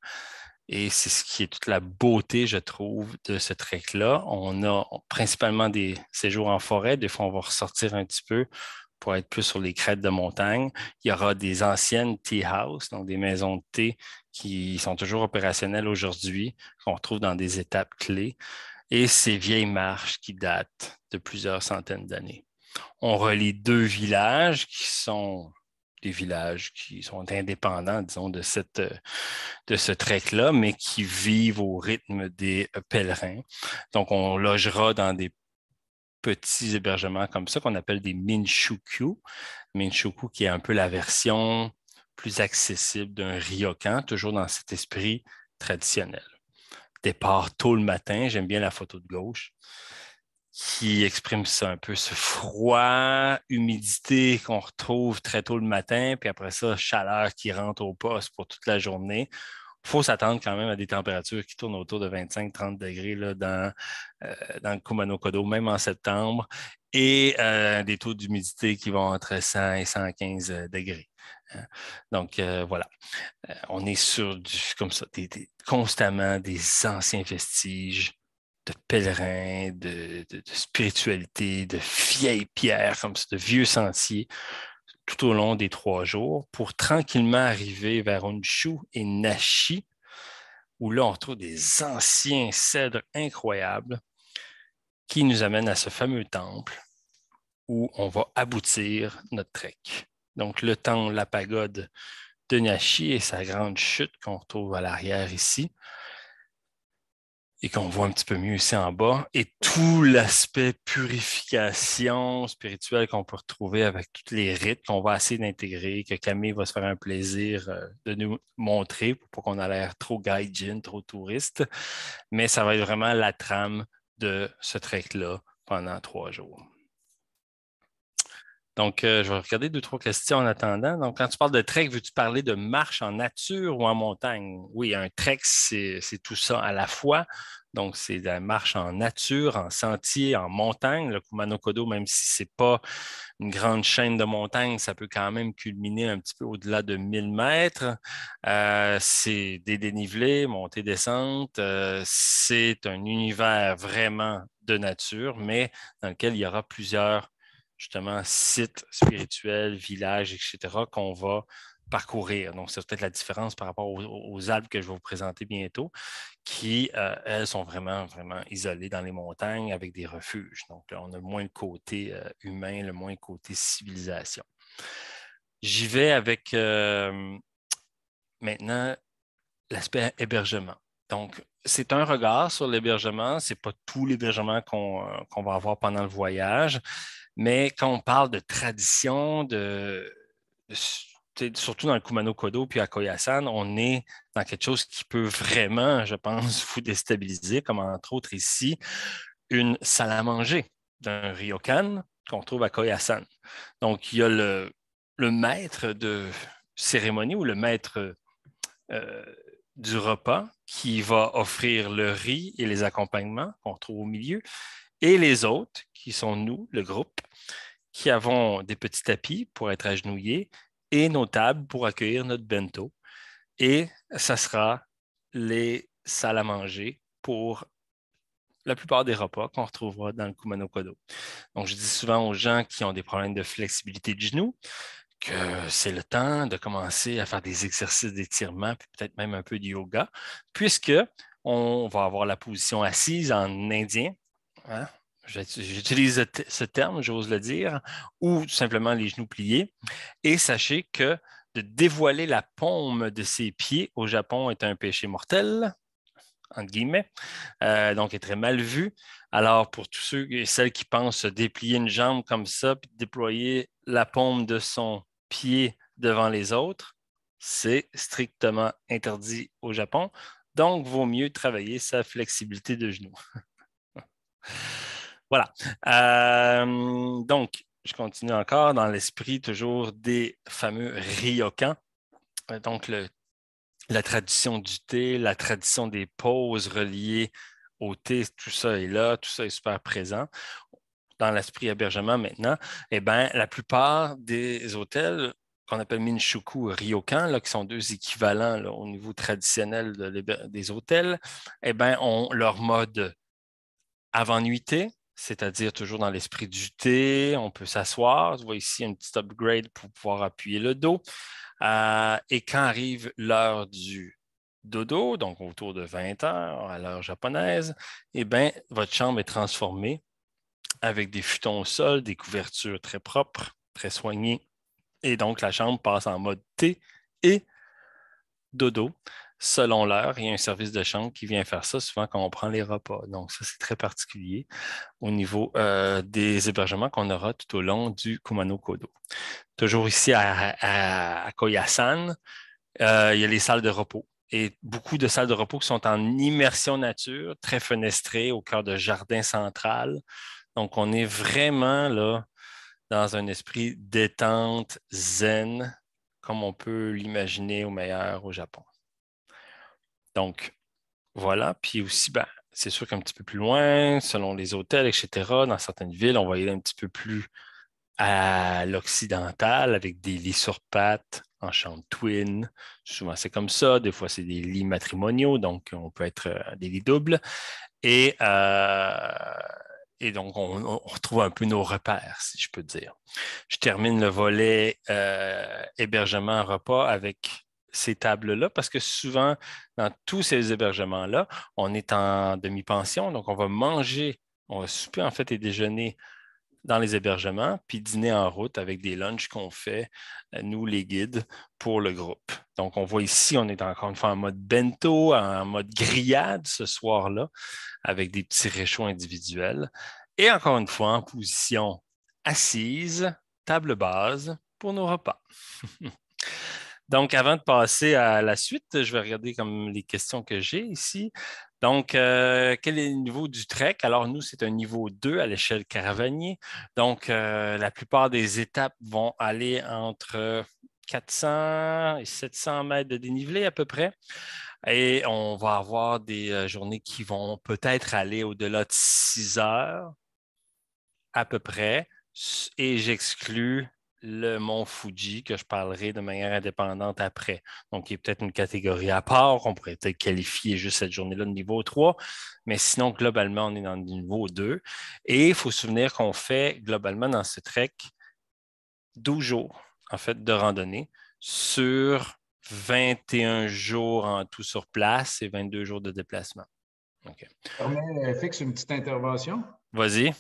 Et c'est ce qui est toute la beauté, je trouve, de ce trek-là. On a principalement des séjours en forêt. Des fois, on va ressortir un petit peu pour être plus sur les crêtes de montagne. Il y aura des anciennes tea houses, donc des maisons de thé qui sont toujours opérationnelles aujourd'hui, qu'on retrouve dans des étapes clés, et ces vieilles marches qui datent de plusieurs centaines d'années. On relie deux villages qui sont des villages qui sont indépendants, disons, de, euh, de ce trek-là, mais qui vivent au rythme des pèlerins. Donc, on logera dans des petits hébergements comme ça qu'on appelle des Minshuku. Minchuku, qui est un peu la version plus accessible d'un ryokan, toujours dans cet esprit traditionnel. Départ tôt le matin, j'aime bien la photo de gauche qui exprime ça un peu, ce froid, humidité qu'on retrouve très tôt le matin, puis après ça, chaleur qui rentre au poste pour toute la journée. Il faut s'attendre quand même à des températures qui tournent autour de 25-30 degrés là, dans, euh, dans le Kumano Kodo, même en septembre, et euh, des taux d'humidité qui vont entre 100 et 115 euh, degrés. Hein. Donc voilà, on est sur du, comme ça, constamment des anciens vestiges de pèlerins, de, spiritualité, de vieilles pierres, comme ça, de vieux sentiers, tout au long des trois jours, pour tranquillement arriver vers Onshu et Nashi, où là, on trouve des anciens cèdres incroyables qui nous amènent à ce fameux temple où on va aboutir notre trek. Donc, le temple, la pagode de Nashi et sa grande chute qu'on retrouve à l'arrière ici, et qu'on voit un petit peu mieux ici en bas, et tout l'aspect purification spirituelle qu'on peut retrouver avec tous les rites qu'on va essayer d'intégrer, que Camille va se faire un plaisir euh, de nous montrer pour qu'on a l'air trop gaijin, trop touriste, mais ça va être vraiment la trame de ce trek-là pendant trois jours. Donc, euh, je vais regarder deux, trois questions en attendant. Donc, quand tu parles de trek, veux-tu parler de marche en nature ou en montagne? Oui, un trek, c'est tout ça à la fois. Donc, c'est la marche en nature, en sentier, en montagne. Le Kumano Kodo, même si ce n'est pas une grande chaîne de montagne, ça peut quand même culminer un petit peu au-delà de 1000 mètres. Euh, c'est des dénivelés, montées descente. Euh, c'est un univers vraiment de nature, mais dans lequel il y aura plusieurs justement sites spirituels, villages, etc., qu'on va parcourir. Donc, c'est peut-être la différence par rapport aux, Alpes que je vais vous présenter bientôt, qui, euh, elles, sont vraiment, vraiment isolées dans les montagnes avec des refuges. Donc, on a moins le côté euh, humain, le moins le côté civilisation. J'y vais avec euh, maintenant l'aspect hébergement. Donc, c'est un regard sur l'hébergement. Ce n'est pas tout l'hébergement qu'on va avoir pendant le voyage. Mais quand on parle de tradition, de, surtout dans le Kumano Kodo puis à Koyasan, on est dans quelque chose qui peut vraiment, je pense, (laughs) vous déstabiliser, comme entre autres ici, une salle à manger d'un ryokan qu'on trouve à Koyasan. Donc, il y a le, maître de cérémonie ou le maître euh, du repas qui va offrir le riz et les accompagnements qu'on trouve au milieu et les autres, qui sont nous, le groupe, qui avons des petits tapis pour être agenouillés et nos tables pour accueillir notre bento. Et ça sera les salles à manger pour la plupart des repas qu'on retrouvera dans le Kumano Kodo. Donc, je dis souvent aux gens qui ont des problèmes de flexibilité de genoux que c'est le temps de commencer à faire des exercices d'étirement, puis peut-être même un peu de yoga, puisque on va avoir la position assise en indien, Hein? j'utilise ce terme, j'ose le dire, ou simplement les genoux pliés. Et sachez que de dévoiler la paume de ses pieds au Japon est un péché mortel, entre guillemets, euh, donc est très mal vu. Alors, pour tous ceux et celles qui pensent déplier une jambe comme ça, puis déployer la paume de son pied devant les autres, c'est strictement interdit au Japon. Donc, vaut mieux travailler sa flexibilité de genoux. (laughs) Voilà. Euh, donc, je continue encore dans l'esprit toujours des fameux ryokans. Euh, donc, la tradition du thé, la tradition des pauses reliées au thé, tout ça est là, tout ça est super présent. Dans l'esprit hébergement maintenant, et eh bien, la plupart des hôtels qu'on appelle Minshuku Ryokan, là, qui sont deux équivalents au niveau traditionnel des hôtels, et eh bien, ont leur mode avant nuitée, c'est-à-dire toujours dans l'esprit du thé. On peut s'asseoir. Tu vois ici un petit upgrade pour pouvoir appuyer le dos. Euh, et quand arrive l'heure du dodo, donc autour de 20 heures à l'heure japonaise, eh bien, votre chambre est transformée avec des futons au sol, des couvertures très propres, très soignées. Et donc, la chambre passe en mode thé et dodo selon l'heure. Il y a un service de chambre qui vient faire ça souvent quand on prend les repas. Donc, ça, c'est très particulier au niveau euh, des hébergements qu'on aura tout au long du Kumano Kodo. Toujours ici à, Koyasan, euh, il y a les salles de repos et beaucoup de salles de repos qui sont en immersion nature, très fenestrées, au cœur de jardin central. Donc, on est vraiment là dans un esprit détente, zen, comme on peut l'imaginer au meilleur au Japon. Donc, voilà. Puis aussi, ben, c'est sûr qu'un petit peu plus loin, selon les hôtels, etc., dans certaines villes, on va y aller un petit peu plus à l'occidental avec des lits sur pattes en chambre twin. Souvent, c'est comme ça. Des fois, c'est des lits matrimoniaux, donc on peut être euh, des lits doubles. Et, euh, donc, on, retrouve un peu nos repères, si je peux dire. Je termine le volet euh, hébergement, repas avec ces tables-là parce que souvent, dans tous ces hébergements-là, on est en demi-pension, donc on va manger, on va souper en fait et déjeuner dans les hébergements, puis dîner en route avec des lunches qu'on fait, euh, nous les guides, pour le groupe. Donc, on voit ici, on est encore une fois en mode bento, en mode grillade ce soir-là, avec des petits réchauds individuels. Et encore une fois, en position assise, table base pour nos repas. (laughs) Donc, avant de passer à la suite, je vais regarder comme les questions que j'ai ici. Donc, euh, quel est le niveau du trek? Alors, nous, c'est un niveau 2 à l'échelle caravanier. Donc, euh, la plupart des étapes vont aller entre 400 et 700 mètres de dénivelé à peu près. Et on va avoir des euh, journées qui vont peut-être aller au-delà de 6 heures à peu près. Et j'exclus le mont Fuji que je parlerai de manière indépendante après. Donc, il y a peut-être une catégorie à part. qu'on pourrait peut-être qualifier juste cette journée-là de niveau 3, mais sinon, globalement, on est dans le niveau 2. Et il faut se souvenir qu'on fait globalement dans ce trek 12 jours, en fait, de randonnée sur 21 jours en tout sur place et 22 jours de déplacement. OK. Euh, fixe une petite intervention. Vas-y.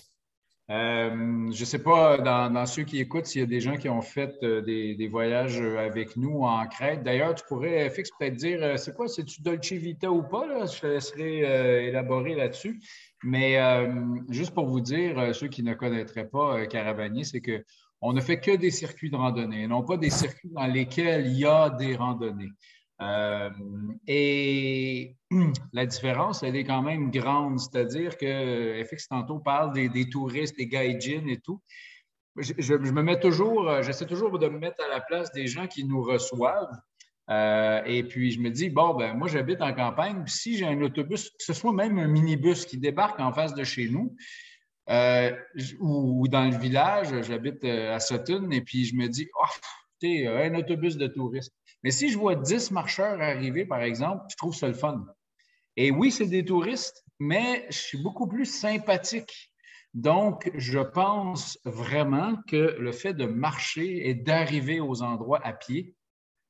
Euh, je ne sais pas, dans, ceux qui écoutent, s'il y a des gens qui ont fait euh, des, voyages euh, avec nous en Crète. D'ailleurs, tu pourrais, Fix, peut-être dire, c'est quoi, c'est-tu Dolce Vita ou pas? Je te laisserai élaborer là-dessus. Mais juste pour vous dire, ceux qui ne connaîtraient pas Caravanier, c'est qu'on on ne fait que des circuits de randonnée, non pas des circuits dans lesquels il y a des randonnées. Euh, et (clears throat) la différence, elle est quand même grande, c'est-à-dire que euh, FX tantôt parle des, touristes, des gaijins et tout. Je, me mets toujours, euh, j'essaie toujours de me mettre à la place des gens qui nous reçoivent. et puis je me dis, bon, ben moi j'habite en campagne, si j'ai un autobus, que ce soit même un minibus qui débarque en face de chez nous, ou, dans le village, j'habite à Sutton, et puis je me dis, oh, un autobus de touristes. Mais si je vois 10 marcheurs arriver, par exemple, je trouve ça le fun. Et oui, c'est des touristes, mais je suis beaucoup plus sympathique. Donc, je pense vraiment que le fait de marcher et d'arriver aux endroits à pied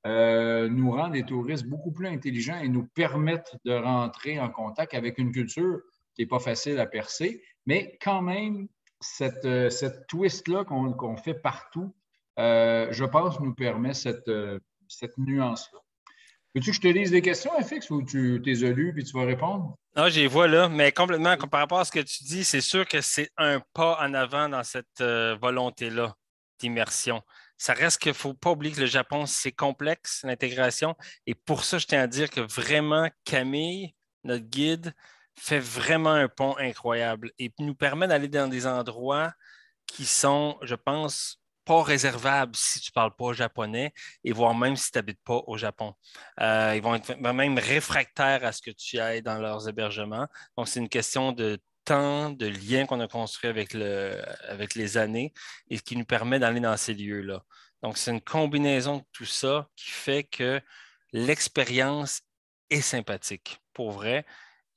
euh, nous rend des touristes beaucoup plus intelligents et nous permettent de rentrer en contact avec une culture qui n'est pas facile à percer, mais quand même, cette, euh, cette twist-là qu'on fait partout, euh, je pense, nous permet cette, cette nuance-là. Veux-tu que je te lise des questions, FX, ou tu t'es élu puis tu vas répondre? Non, ah, j'ai vois là, mais complètement par rapport à ce que tu dis, c'est sûr que c'est un pas en avant dans cette euh, volonté-là d'immersion. Ça reste qu'il ne faut pas oublier que le Japon, c'est complexe, l'intégration. Et pour ça, je tiens à dire que vraiment, Camille, notre guide, fait vraiment un pont incroyable et nous permet d'aller dans des endroits qui sont, je pense, réservable si tu ne parles pas japonais et voire même si tu n'habites pas au Japon. Euh, ils vont être même réfractaires à ce que tu ailles dans leurs hébergements. Donc, c'est une question de temps, de lien qu'on a construit avec, le, avec les années et qui nous permet d'aller dans ces lieux-là. Donc, c'est une combinaison de tout ça qui fait que l'expérience est sympathique, pour vrai.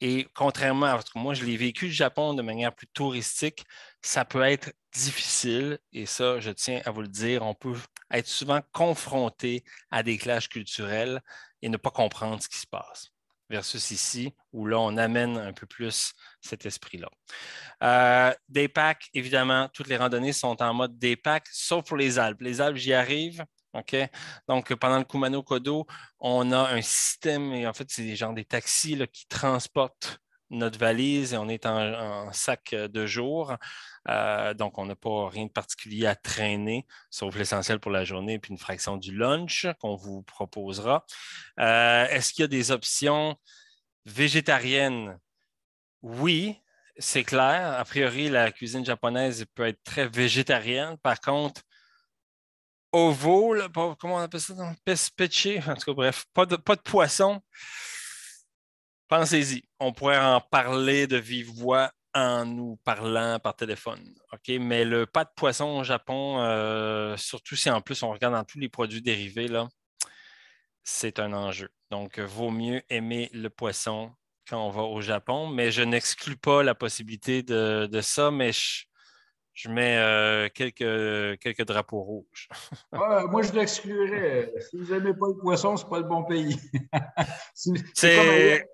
Et contrairement, à, ce que moi, je l'ai vécu au Japon de manière plus touristique, ça peut être difficile, et ça, je tiens à vous le dire, on peut être souvent confronté à des clashs culturels et ne pas comprendre ce qui se passe. Versus ici, où là, on amène un peu plus cet esprit-là. Euh, des packs, évidemment, toutes les randonnées sont en mode des packs, sauf pour les Alpes. Les Alpes, j'y arrive. Ok, Donc, pendant le Kumano Kodo, on a un système, et en fait, c'est des des taxis qui transportent notre valise et on est en, sac euh, de jour. Euh, donc, on n'a pas rien de particulier à traîner, sauf l'essentiel pour la journée, puis une fraction du lunch qu'on vous proposera. Euh, est-ce qu'il y a des options végétariennes? Oui, c'est clair. A priori, la cuisine japonaise peut être très végétarienne. Par contre, au vol, comment on appelle ça? Pespeché, en tout cas, bref, pas de, poisson. Pensez-y, on pourrait en parler de vive voix en nous parlant par téléphone. Mais le pas de poisson au Japon, euh, surtout si en plus on regarde dans tous les produits dérivés, là, c'est un enjeu. Donc, vaut mieux aimer le poisson quand on va au Japon, mais je n'exclus pas la possibilité de, de ça, mais je, je mets euh, quelques, euh, quelques drapeaux rouges. (laughs) moi, je l'exclurais. Si vous n'aimez pas le poisson, ce n'est pas le bon pays. (laughs) c'est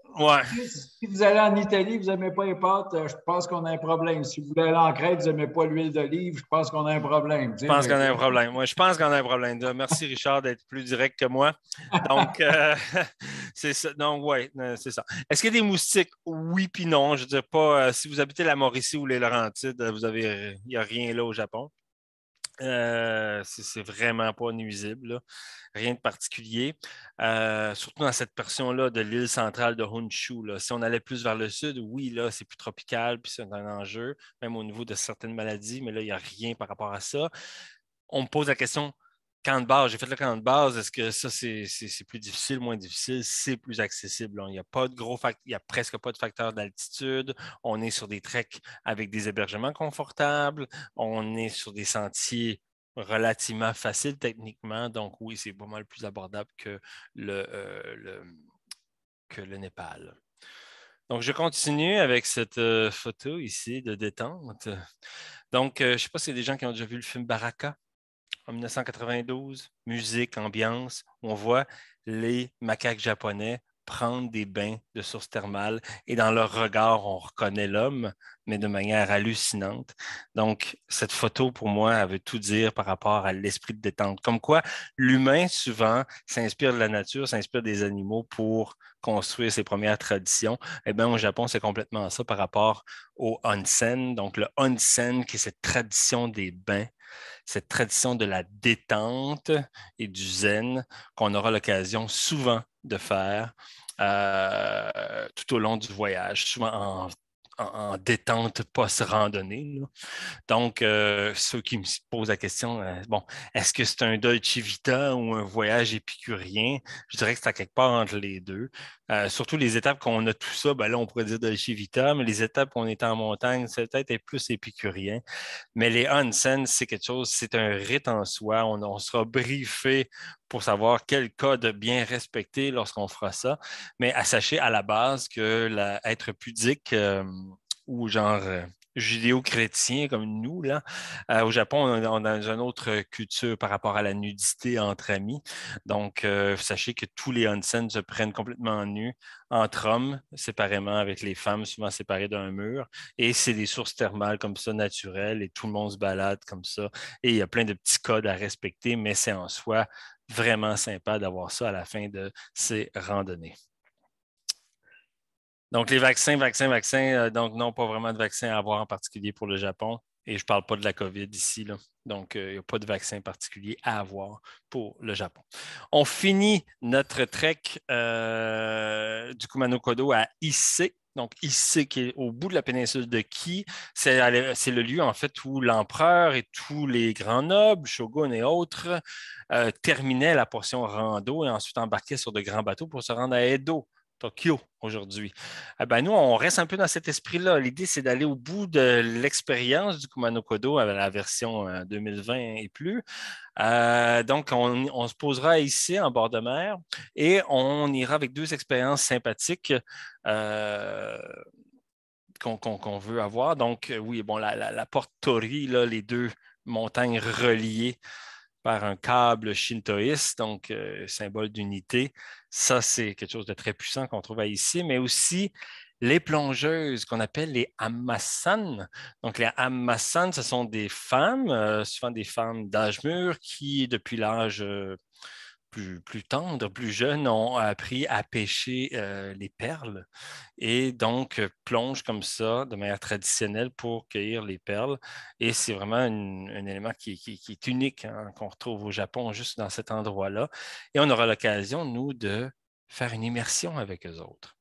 si vous allez en Italie, vous n'aimez pas les pâtes, euh, je pense qu'on a un problème. Si vous voulez aller en Crète, vous n'aimez pas l'huile d'olive, je pense qu'on a un problème. Je pense qu'on a un problème. Moi, je pense qu'on a un problème. Merci, Richard, d'être plus direct que moi. Donc, euh, (laughs) c'est ça. Donc, ouais, euh, c'est ça. Est-ce qu'il y a des moustiques? Oui, puis non. Je ne pas. si vous habitez la Mauricie ou les Laurentides, il n'y a rien là au Japon. Euh, c'est vraiment pas nuisible. Rien de particulier. Euh, surtout dans cette portion-là de l'île centrale de Honshu. Si on allait plus vers le sud, oui, là, c'est plus tropical, puis c'est un enjeu, même au niveau de certaines maladies, mais là, il n'y a rien par rapport à ça. On me pose la question camp de base, j'ai fait le camp de base. Est-ce que ça, c'est, plus difficile, moins difficile? C'est plus accessible. Hein. Il n'y a pas de gros il a presque pas de facteur d'altitude. On est sur des treks avec des hébergements confortables. On est sur des sentiers relativement faciles techniquement. Donc, oui, c'est pas mal plus abordable que le, euh, que le Népal. Donc, je continue avec cette euh, photo ici de détente. Donc, euh, je ne sais pas s'il y a des gens qui ont déjà vu le film Baraka en 1992, musique, ambiance, on voit les macaques japonais prendre des bains de source thermale et dans leur regard, on reconnaît l'homme, mais de manière hallucinante. Donc, cette photo, pour moi, elle veut tout dire par rapport à l'esprit de détente. Comme quoi, l'humain, souvent, s'inspire de la nature, s'inspire des animaux pour construire ses premières traditions. Eh bien, au Japon, c'est complètement ça par rapport au onsen. Donc, le onsen, qui est cette tradition des bains cette tradition de la détente et du zen qu'on aura l'occasion souvent de faire euh, tout au long du voyage, souvent en en détente post-randonnée. Donc, euh, ceux qui me posent la question, euh, bon, est-ce que c'est un Dolce Vita ou un voyage épicurien? Je dirais que c'est à quelque part entre les deux. Euh, surtout les étapes qu'on a tout ça, ben là, on pourrait dire Dolce Vita, mais les étapes qu'on est en montagne, c'est peut-être plus épicurien. Mais les onsen, c'est quelque chose, c'est un rite en soi. On, on sera briefé pour savoir quel code bien respecter lorsqu'on fera ça, mais à sachez à la base que la, être pudique euh, ou genre euh, judéo-chrétien comme nous, là, euh, au Japon, on, est dans une autre culture par rapport à la nudité entre amis. Donc, sachez que tous les onsen se prennent complètement nus entre hommes, séparément avec les femmes, souvent séparées d'un mur. Et c'est des sources thermales comme ça, naturelles, et tout le monde se balade comme ça. Et il y a plein de petits codes à respecter, mais c'est en soi vraiment sympa d'avoir ça à la fin de ces randonnées. Donc, les vaccins, vaccins, vaccins, euh, donc non, pas vraiment de vaccins à avoir en particulier pour le Japon. Et je ne parle pas de la COVID ici. Là. Donc, il euh, n'y a pas de vaccin particulier à avoir pour le Japon. On finit notre trek euh, du Kumano Kodo à IC. Donc, ici, au bout de la péninsule de Ki, c'est le lieu en fait où l'empereur et tous les grands nobles, shoguns et autres, euh, terminaient la portion rando et ensuite embarquaient sur de grands bateaux pour se rendre à Edo. Tokyo aujourd'hui. Eh ben, nous, on reste un peu dans cet esprit-là. L'idée, c'est d'aller au bout de l'expérience du Kumano Kodo avec euh, la version 2020 euh, et plus. Euh, donc, on, se posera ici en bord de mer et on ira avec deux expériences sympathiques. qu'on veut avoir. Donc, oui, bon, la, porte Tori, là, les deux montagnes reliées par un câble shintoïste, donc symbole d'unité, ça, c'est quelque chose de très puissant qu'on trouve ici, mais aussi les plongeuses qu'on appelle les amassanes. Donc, les amassanes, ce sont des femmes, euh, souvent des femmes d'âge mûr, qui, depuis l'âge euh, plus, tendres, plus jeunes, ont appris à pêcher euh, les perles et donc euh, plongent comme ça de manière traditionnelle pour cueillir les perles. Et c'est vraiment un élément qui, est unique, hein, qu'on retrouve au Japon, juste dans cet endroit-là. Et on aura l'occasion, nous, de faire une immersion avec eux autres.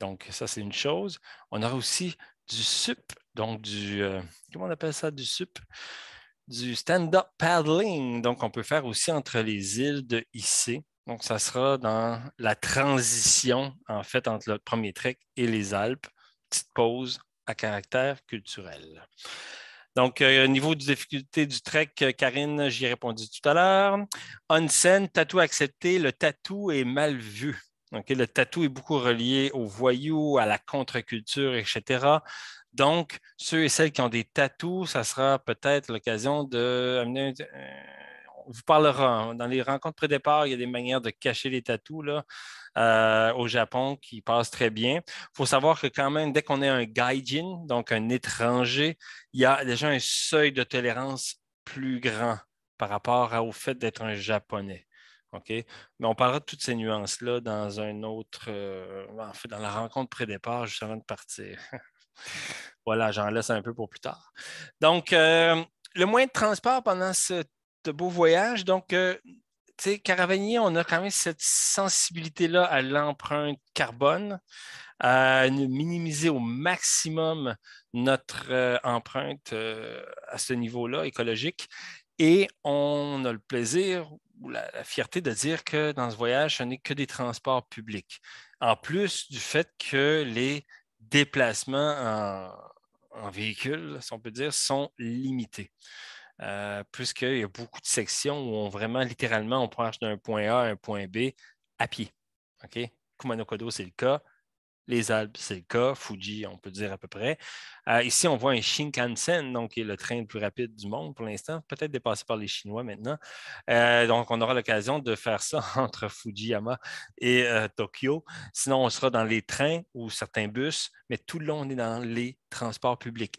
Donc, ça, c'est une chose. On aura aussi du sup, donc du, euh, comment on appelle ça, du sup? du stand-up paddling, donc on peut faire aussi entre les îles de IC. Donc, ça sera dans la transition, en fait, entre le premier trek et les Alpes. Petite pause à caractère culturel. Donc, euh, au niveau des difficulté du trek, euh, Karine, j'y ai répondu tout à l'heure. Onsen, tatou accepté, le tatou est mal vu. le tatou est beaucoup relié au voyous, à la contre-culture, etc. Donc, ceux et celles qui ont des tatous, ça sera peut-être l'occasion de euh, on vous parlera. Dans les rencontres pré-départ, il y a des manières de cacher les tatous là, euh, au Japon qui passent très bien. Il faut savoir que quand même, dès qu'on est un gaijin, donc un étranger, il y a déjà un seuil de tolérance plus grand par rapport au fait d'être un japonais. Mais on parlera de toutes ces nuances-là dans un autre, euh, dans la rencontre pré-départ, juste avant de partir. (laughs) Voilà, j'en laisse un peu pour plus tard. Donc, euh, le moins de transport pendant ce beau voyage, donc, euh, tu sais, Caravanier, on a quand même cette sensibilité-là à l'empreinte carbone, à minimiser au maximum notre euh, empreinte à ce niveau-là écologique. Et on a le plaisir ou la, fierté de dire que dans ce voyage, ce n'est que des transports publics. En plus du fait que les déplacements en, véhicule, si on peut dire, sont limités. Euh, puisqu'il y a beaucoup de sections où on vraiment, littéralement, on peut d'un point A à un point B à pied. OK? Kodo, c'est le cas. Les Alpes, c'est le cas. Fuji, on peut dire à peu près. Euh, ici, on voit un Shinkansen, donc qui est le train le plus rapide du monde pour l'instant, peut-être dépassé par les Chinois maintenant. Euh, donc, on aura l'occasion de faire ça (laughs) entre Fujiyama et euh, Tokyo. Sinon, on sera dans les trains ou certains bus, mais tout le long, on est dans les transports publics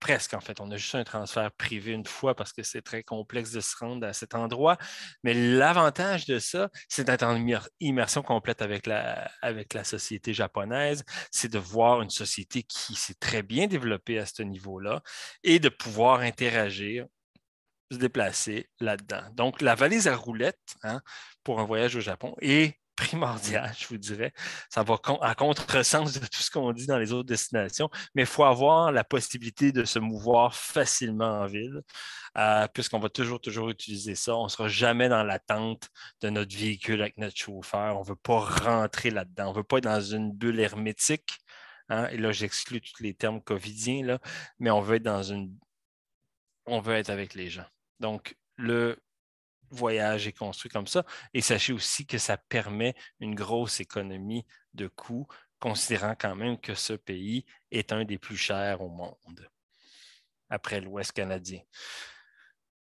presque en fait. On a juste un transfert privé une fois parce que c'est très complexe de se rendre à cet endroit. Mais l'avantage de ça, c'est d'être en immersion complète avec la, avec la société japonaise, c'est de voir une société qui s'est très bien développée à ce niveau-là et de pouvoir interagir se déplacer là-dedans. Donc, la valise à roulettes hein, pour un voyage au Japon est primordial, je vous dirais. Ça va à contre sens de tout ce qu'on dit dans les autres destinations, mais il faut avoir la possibilité de se mouvoir facilement en ville, euh, puisqu'on va toujours, toujours utiliser ça. On ne sera jamais dans l'attente de notre véhicule avec notre chauffeur. On ne veut pas rentrer là-dedans. On ne veut pas être dans une bulle hermétique. Hein. Et là, j'exclus tous les termes covidiens, là, mais on veut être dans une. On veut être avec les gens. Donc, le voyage est construit comme ça. Et sachez aussi que ça permet une grosse économie de coûts, considérant quand même que ce pays est un des plus chers au monde, après l'Ouest canadien.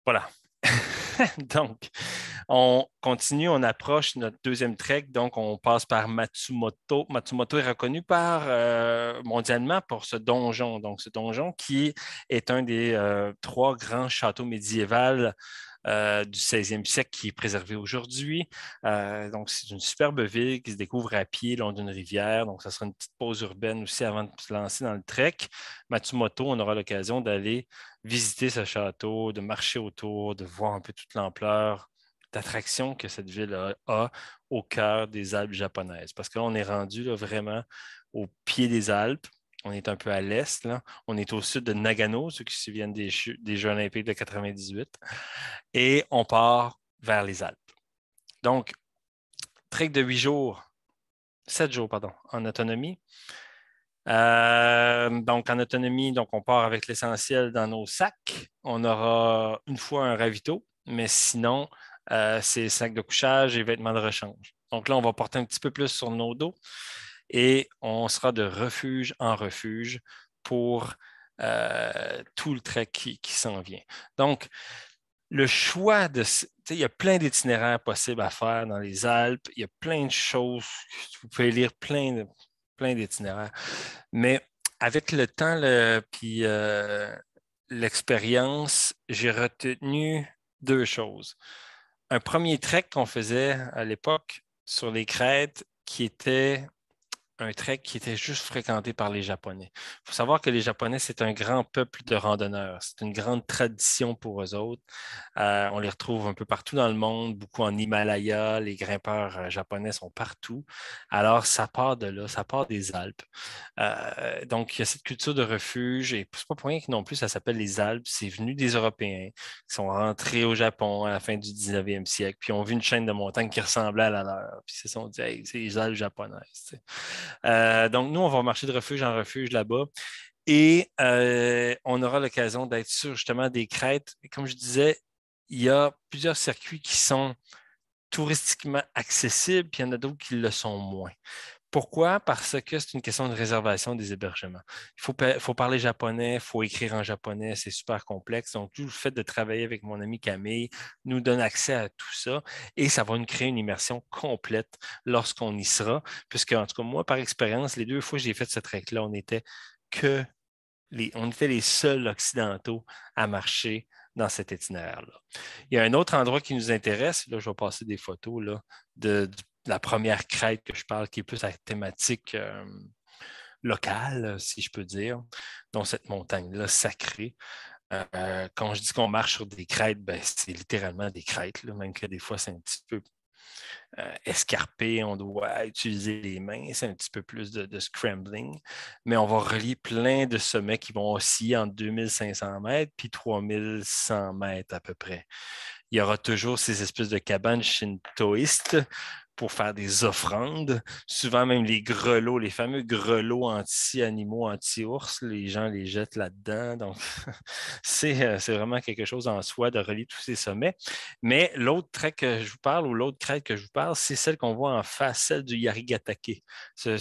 Voilà. (laughs) donc, on continue, on approche notre deuxième trek. Donc, on passe par Matsumoto. Matsumoto est reconnu par, euh, mondialement pour ce donjon. Donc, ce donjon qui est un des euh, trois grands châteaux médiévaux euh, du 16e siècle qui est préservé aujourd'hui. Euh, donc, c'est une superbe ville qui se découvre à pied, long d'une rivière. Donc, ça sera une petite pause urbaine aussi avant de se lancer dans le trek. Matsumoto, on aura l'occasion d'aller visiter ce château, de marcher autour, de voir un peu toute l'ampleur d'attraction que cette ville a, au cœur des Alpes japonaises. Parce qu'on est rendu vraiment au pied des Alpes on est un peu à l'est. On est au sud de Nagano, ceux qui se souviennent des, Jeux olympiques de 98. Et on part vers les Alpes. Donc, trek de huit jours, sept jours, pardon, en autonomie. Euh, donc, en autonomie, donc on part avec l'essentiel dans nos sacs. On aura une fois un ravito, mais sinon, euh, c'est sacs de couchage et vêtements de rechange. Donc là, on va porter un petit peu plus sur nos dos et on sera de refuge en refuge pour euh, tout le trek qui, s'en vient. Donc, le choix de. Il y a plein d'itinéraires possibles à faire dans les Alpes. Il y a plein de choses. Vous pouvez lire plein, plein d'itinéraires. Mais avec le temps, et euh, l'expérience, j'ai retenu deux choses. Un premier trek qu'on faisait à l'époque sur les crêtes qui était un trek qui était juste fréquenté par les Japonais. Il faut savoir que les Japonais, c'est un grand peuple de randonneurs. C'est une grande tradition pour eux autres. Euh, on les retrouve un peu partout dans le monde, beaucoup en Himalaya. Les grimpeurs euh, japonais sont partout. Alors, ça part de là, ça part des Alpes. Euh, donc, il y a cette culture de refuge. Et c'est pas pour rien que non plus, ça s'appelle les Alpes. C'est venu des Européens qui sont rentrés au Japon à la fin du 19e siècle, puis ont vu une chaîne de montagnes qui ressemblait à la leur. Puis ils se sont dit, hey, c'est les Alpes japonaises. Euh, donc, nous, on va marcher de refuge en refuge là-bas. Et euh, on aura l'occasion d'être sur justement des crêtes. comme je disais, il y a plusieurs circuits qui sont touristiquement accessibles, puis il y en a d'autres qui le sont moins. Pourquoi? Parce que c'est une question de réservation des hébergements. Il faut, parler japonais, il faut écrire en japonais, c'est super complexe. Donc, tout le fait de travailler avec mon ami Camille nous donne accès à tout ça et ça va nous créer une immersion complète lorsqu'on y sera. Puisque, en tout cas, moi, par expérience, les deux fois que j'ai fait ce trek là on était que les, on était les seuls occidentaux à marcher dans cet itinéraire-là. Il y a un autre endroit qui nous intéresse, là, je vais passer des photos là, de, du la première crête que je parle, qui est plus la thématique euh, locale, si je peux dire, dans cette montagne-là sacrée. Euh, quand je dis qu'on marche sur des crêtes, ben, c'est littéralement des crêtes, même que des fois c'est un petit peu euh, escarpé, on doit utiliser les mains, c'est un petit peu plus de, scrambling, mais on va relier plein de sommets qui vont osciller en 2500 mètres puis 3100 mètres à peu près. Il y aura toujours ces espèces de cabanes shintoïstes pour faire des offrandes. Souvent, même les grelots, les fameux grelots anti-animaux, anti-ours, les gens les jettent là-dedans. Donc, (laughs) euh, c'est vraiment quelque chose en soi de relier tous ces sommets. Mais l'autre trait que je vous parle ou l'autre crête que je vous parle, c'est celle qu'on voit en face, celle du Yarigatake. en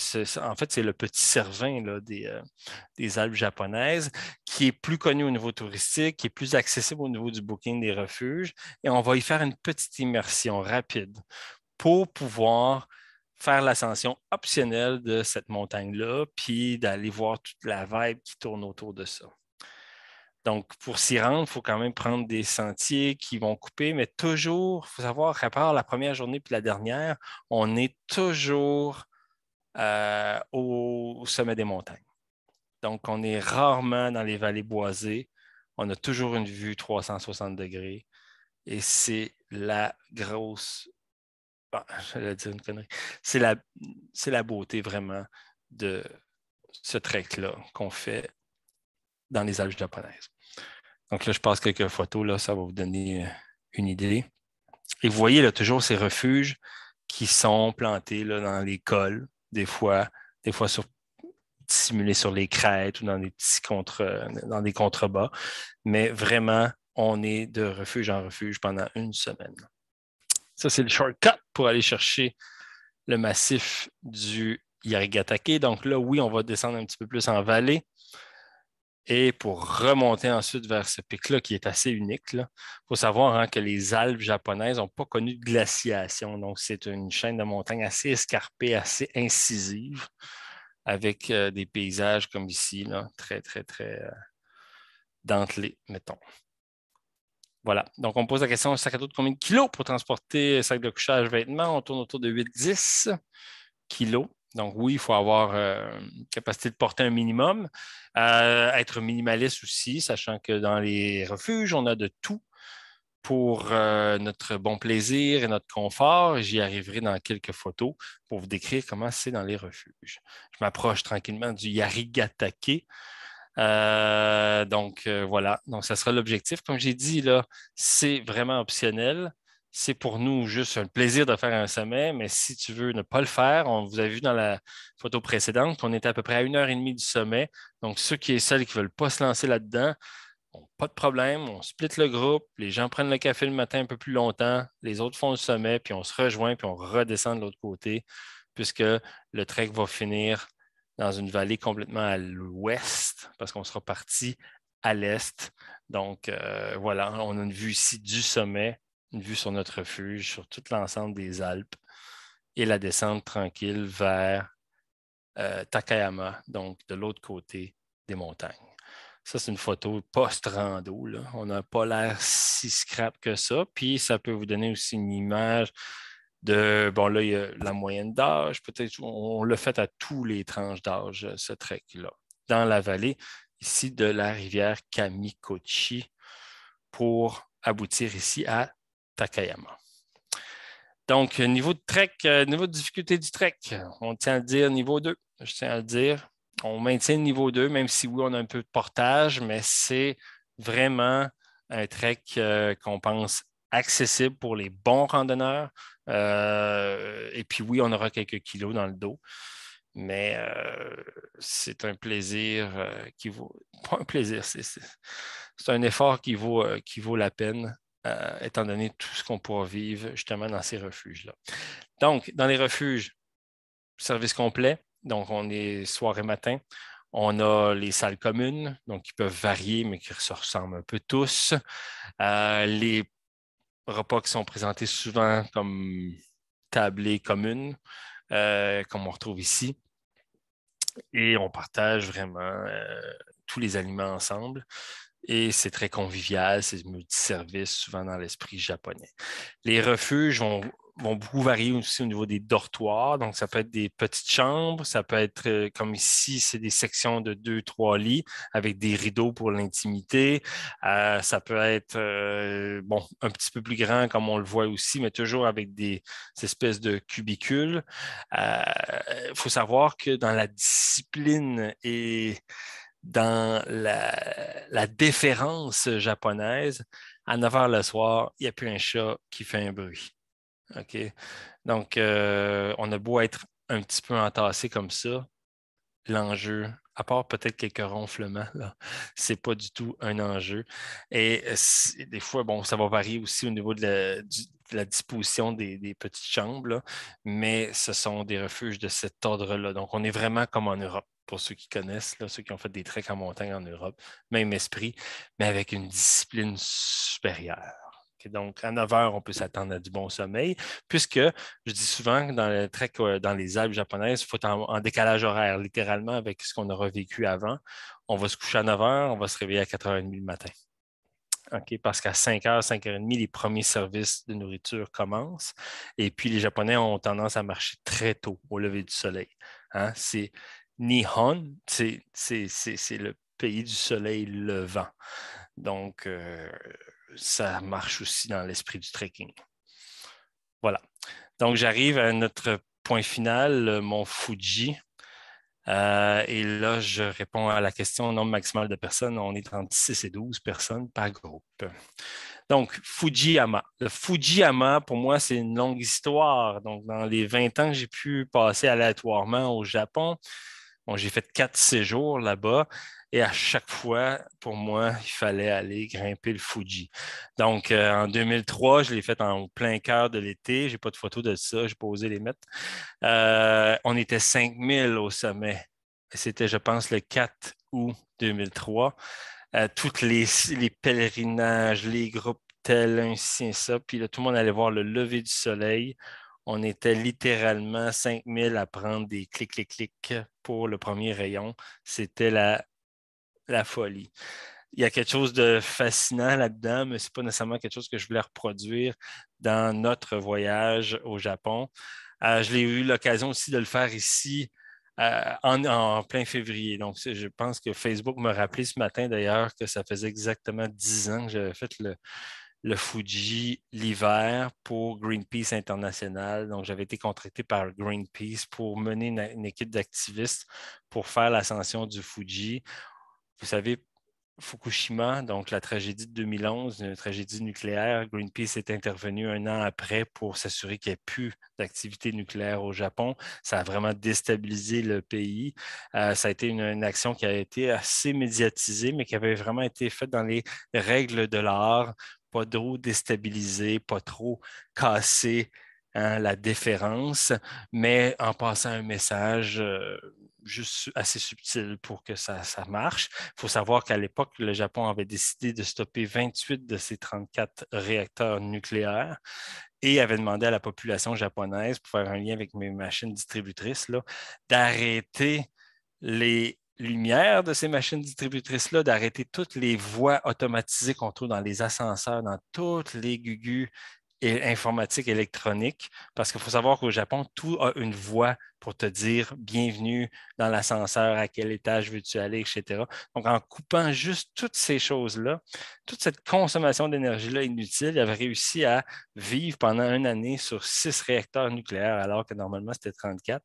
fait, c'est le petit cervin des, euh, des Alpes japonaises qui est plus connu au niveau touristique, qui est plus accessible au niveau du booking des refuges. Et on va y faire une petite immersion rapide pour pouvoir faire l'ascension optionnelle de cette montagne-là, puis d'aller voir toute la vibe qui tourne autour de ça. Donc, pour s'y rendre, il faut quand même prendre des sentiers qui vont couper, mais toujours, il faut savoir qu'à part la première journée puis la dernière, on est toujours euh, au sommet des montagnes. Donc, on est rarement dans les vallées boisées. On a toujours une vue 360 degrés. Et c'est la grosse (laughs) C'est la, la beauté vraiment de ce trek-là qu'on fait dans les Alpes japonaises. Donc là, je passe quelques photos, là, ça va vous donner euh, une idée. Et vous voyez là, toujours ces refuges qui sont plantés là, dans les cols, des fois, des fois sur, simulés sur les crêtes ou dans des petits contre, dans des contrebas. Mais vraiment, on est de refuge en refuge pendant une semaine. Ça, c'est le shortcut pour aller chercher le massif du Yarigatake. Donc là, oui, on va descendre un petit peu plus en vallée. Et pour remonter ensuite vers ce pic-là qui est assez unique, il faut savoir hein, que les Alpes japonaises n'ont pas connu de glaciation. Donc, c'est une chaîne de montagnes assez escarpée, assez incisive, avec euh, des paysages comme ici, très, très, très euh, dentelés, mettons. Voilà. Donc, on pose la question sac à dos de combien de kilos pour transporter sac de couchage, vêtements On tourne autour de 8-10 kilos. Donc, oui, il faut avoir euh, une capacité de porter un minimum. Euh, être minimaliste aussi, sachant que dans les refuges, on a de tout pour euh, notre bon plaisir et notre confort. J'y arriverai dans quelques photos pour vous décrire comment c'est dans les refuges. Je m'approche tranquillement du Yarigatake. Euh, donc euh, voilà, donc ça sera l'objectif. Comme j'ai dit, là, c'est vraiment optionnel. C'est pour nous juste un plaisir de faire un sommet, mais si tu veux ne pas le faire, on vous a vu dans la photo précédente qu'on était à peu près à une heure et demie du sommet. Donc, ceux qui et seuls qui ne veulent pas se lancer là-dedans, pas de problème, on split le groupe, les gens prennent le café le matin un peu plus longtemps, les autres font le sommet, puis on se rejoint, puis on redescend de l'autre côté, puisque le trek va finir dans une vallée complètement à l'ouest, parce qu'on sera parti à l'est. Donc euh, voilà, on a une vue ici du sommet, une vue sur notre refuge, sur tout l'ensemble des Alpes et la descente tranquille vers euh, Takayama, donc de l'autre côté des montagnes. Ça, c'est une photo post-rando. On n'a pas l'air si scrap que ça. Puis, ça peut vous donner aussi une image bon là, il y a la moyenne d'âge, peut-être on, l'a le fait à tous les tranches d'âge, euh, ce trek-là. Dans la vallée, ici de la rivière Kamikochi, pour aboutir ici à Takayama. Donc, euh, niveau de trek, euh, niveau de difficulté du trek, on tient à dire niveau 2. Je tiens à le dire. On maintient le niveau 2, même si oui, on a un peu de portage, mais c'est vraiment un trek qu'on pense accessible pour les bons randonneurs. Euh, et puis oui, on aura quelques kilos dans le dos. Mais euh, c'est un plaisir euh, qui vaut. (laughs) Pas un plaisir, c'est, un effort qui vaut, qui vaut la peine, étant donné tout ce qu'on pourra vivre justement dans ces refuges-là. Donc, dans les refuges, service complet. Donc, on est soir et matin. On a les salles communes, donc qui peuvent varier, mais qui se ressemblent un peu tous. les repas qui sont présentés souvent comme tablées communes, euh, comme on retrouve ici. Et on partage vraiment euh, tous les aliments ensemble. Et c'est très convivial, c'est service, souvent dans l'esprit japonais. Les refuges vont vont beaucoup varier aussi au niveau des dortoirs. Donc, ça peut être des petites chambres, ça peut être euh, comme ici, c'est des sections de deux, trois lits avec des rideaux pour l'intimité. Euh, ça peut être, euh, bon, un petit peu plus grand comme on le voit aussi, mais toujours avec des, espèces de cubicules. Il faut savoir que dans la discipline et dans la, la déférence japonaise, à 9 heures le soir, il n'y a plus un chat qui fait un bruit. OK? Donc, euh, on a beau être un petit peu entassé comme ça, l'enjeu, à part peut-être quelques ronflements, ce n'est pas du tout un enjeu. Et euh, des fois, bon, ça va varier aussi au niveau de la, disposition des, petites chambres, mais ce sont des refuges de cet ordre-là. Donc, on est vraiment comme en Europe, pour ceux qui connaissent, ceux qui ont fait des treks en montagne en Europe, même esprit, mais avec une discipline supérieure donc, à 9 h on peut s'attendre à du bon sommeil, puisque je dis souvent que dans les Alpes japonaises, il faut en, décalage horaire, littéralement, avec ce qu'on aura vécu avant. On va se coucher à 9 h on va se réveiller à 4h30 le matin. Ok, parce qu'à 5h, 5h30, les premiers services de nourriture commencent. Et puis, les Japonais ont tendance à marcher très tôt au lever du soleil. Hein. C'est Nihon, c'est le pays du soleil levant. Donc, euh, ça marche aussi dans l'esprit du trekking. Voilà. Donc, j'arrive à notre point final, euh, mon Fuji. Euh, et là, je réponds à la question nombre maximal de personnes. On est entre 6 et 12 personnes par groupe. Donc, Fujiyama. Le Fujiyama, pour moi, c'est une longue histoire. Donc, dans les 20 ans que j'ai pu passer aléatoirement au Japon, j'ai fait quatre séjours là-bas et à chaque fois, pour moi, il fallait aller grimper le Fuji. Donc, euh, en 2003, je l'ai fait en plein cœur de l'été. Je n'ai pas de photo de ça, je n'ai pas osé les mettre. Euh, on était 5000 au sommet. C'était, je pense, le 4 août 2003. Euh, toutes les, pèlerinages, les groupes tels ainsi et ça. Puis tout le monde allait voir le lever du soleil on était littéralement 5000 à prendre des clics, clics, clics pour le premier rayon. C'était la, folie. Il y a quelque chose de fascinant là-dedans, mais ce n'est pas nécessairement quelque chose que je voulais reproduire dans notre voyage au Japon. Euh, je l'ai eu l'occasion aussi de le faire ici euh, en, plein février. Donc, je pense que Facebook me rappelait ce matin d'ailleurs que ça faisait exactement 10 ans que j'avais fait le, le Fuji l'hiver pour Greenpeace International. Donc, j'avais été contracté par Greenpeace pour mener une, équipe d'activistes pour faire l'ascension du Fuji. Vous savez, Fukushima, donc la tragédie de 2011, une tragédie nucléaire, Greenpeace est intervenu un an après pour s'assurer qu'il n'y ait plus d'activité nucléaire au Japon. Ça a vraiment déstabilisé le pays. Euh, ça a été une, action qui a été assez médiatisée, mais qui avait vraiment été faite dans les règles de l'art pas trop déstabiliser, pas trop casser hein, la déférence, mais en passant un message euh, juste assez subtil pour que ça, ça marche. Il faut savoir qu'à l'époque, le Japon avait décidé de stopper 28 de ses 34 réacteurs nucléaires et avait demandé à la population japonaise, pour faire un lien avec mes machines distributrices, d'arrêter les lumière de ces machines distributrices-là, d'arrêter toutes les voies automatisées qu'on trouve dans les ascenseurs, dans toutes les gugus et informatique électronique, parce qu'il faut savoir qu'au Japon, tout a une voix pour te dire bienvenue dans l'ascenseur, à quel étage veux-tu aller, etc. Donc, en coupant juste toutes ces choses-là, toute cette consommation d'énergie-là inutile, il avait réussi à vivre pendant une année sur six réacteurs nucléaires, alors que normalement, c'était 34.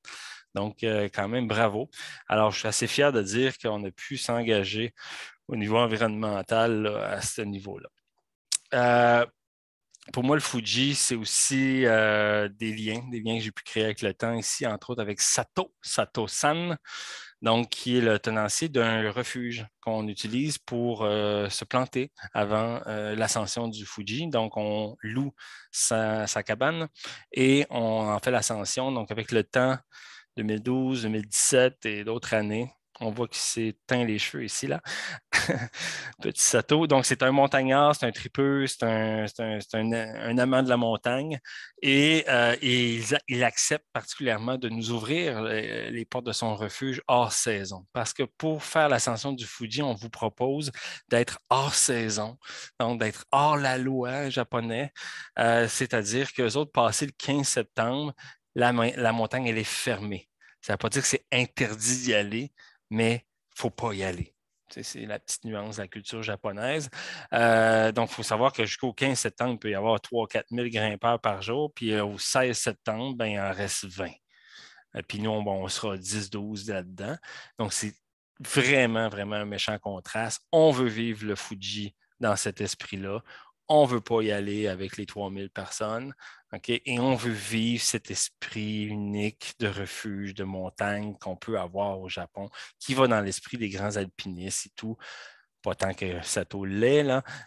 Donc, euh, quand même, bravo. Alors, je suis assez fier de dire qu'on a pu s'engager au niveau environnemental à ce niveau-là. Euh, pour moi, le Fuji, c'est aussi euh, des liens, des liens que j'ai pu créer avec le temps ici, entre autres avec Sato, Sato-san, donc qui est le tenancier d'un refuge qu'on utilise pour euh, se planter avant euh, l'ascension du Fuji. Donc, on loue sa, cabane et on en fait l'ascension. Donc, avec le temps 2012, 2017 et d'autres années, on voit qu'il s'est teint les cheveux ici, là. (laughs) Petit Sato. Donc, c'est un montagnard, c'est un tripeux, c'est un, amant de la montagne. Et, euh, il, accepte particulièrement de nous ouvrir euh, les, portes de son refuge hors saison. Parce que pour faire l'ascension du Fuji, on vous propose d'être hors saison, donc d'être hors la loi japonais. Euh, c'est-à-dire qu'eux autres, passé le 15 septembre, la, la montagne, elle est fermée. Ça ne veut pas dire que c'est interdit d'y aller, mais il ne faut pas y aller. C'est la petite nuance de la culture japonaise. Euh, donc, il faut savoir que jusqu'au 15 septembre, il peut y avoir 3-4 000 grimpeurs par jour. Puis euh, au 16 septembre, ben, il en reste 20. Euh, puis nous, on sera 10-12 là-dedans. Donc, c'est vraiment, vraiment un méchant contraste. On veut vivre le Fuji dans cet esprit-là on ne veut pas y aller avec les 3000 personnes. Et on veut vivre cet esprit unique de refuge, de montagne qu'on peut avoir au Japon, qui va dans l'esprit des grands alpinistes et tout. Pas tant que Sato l'est,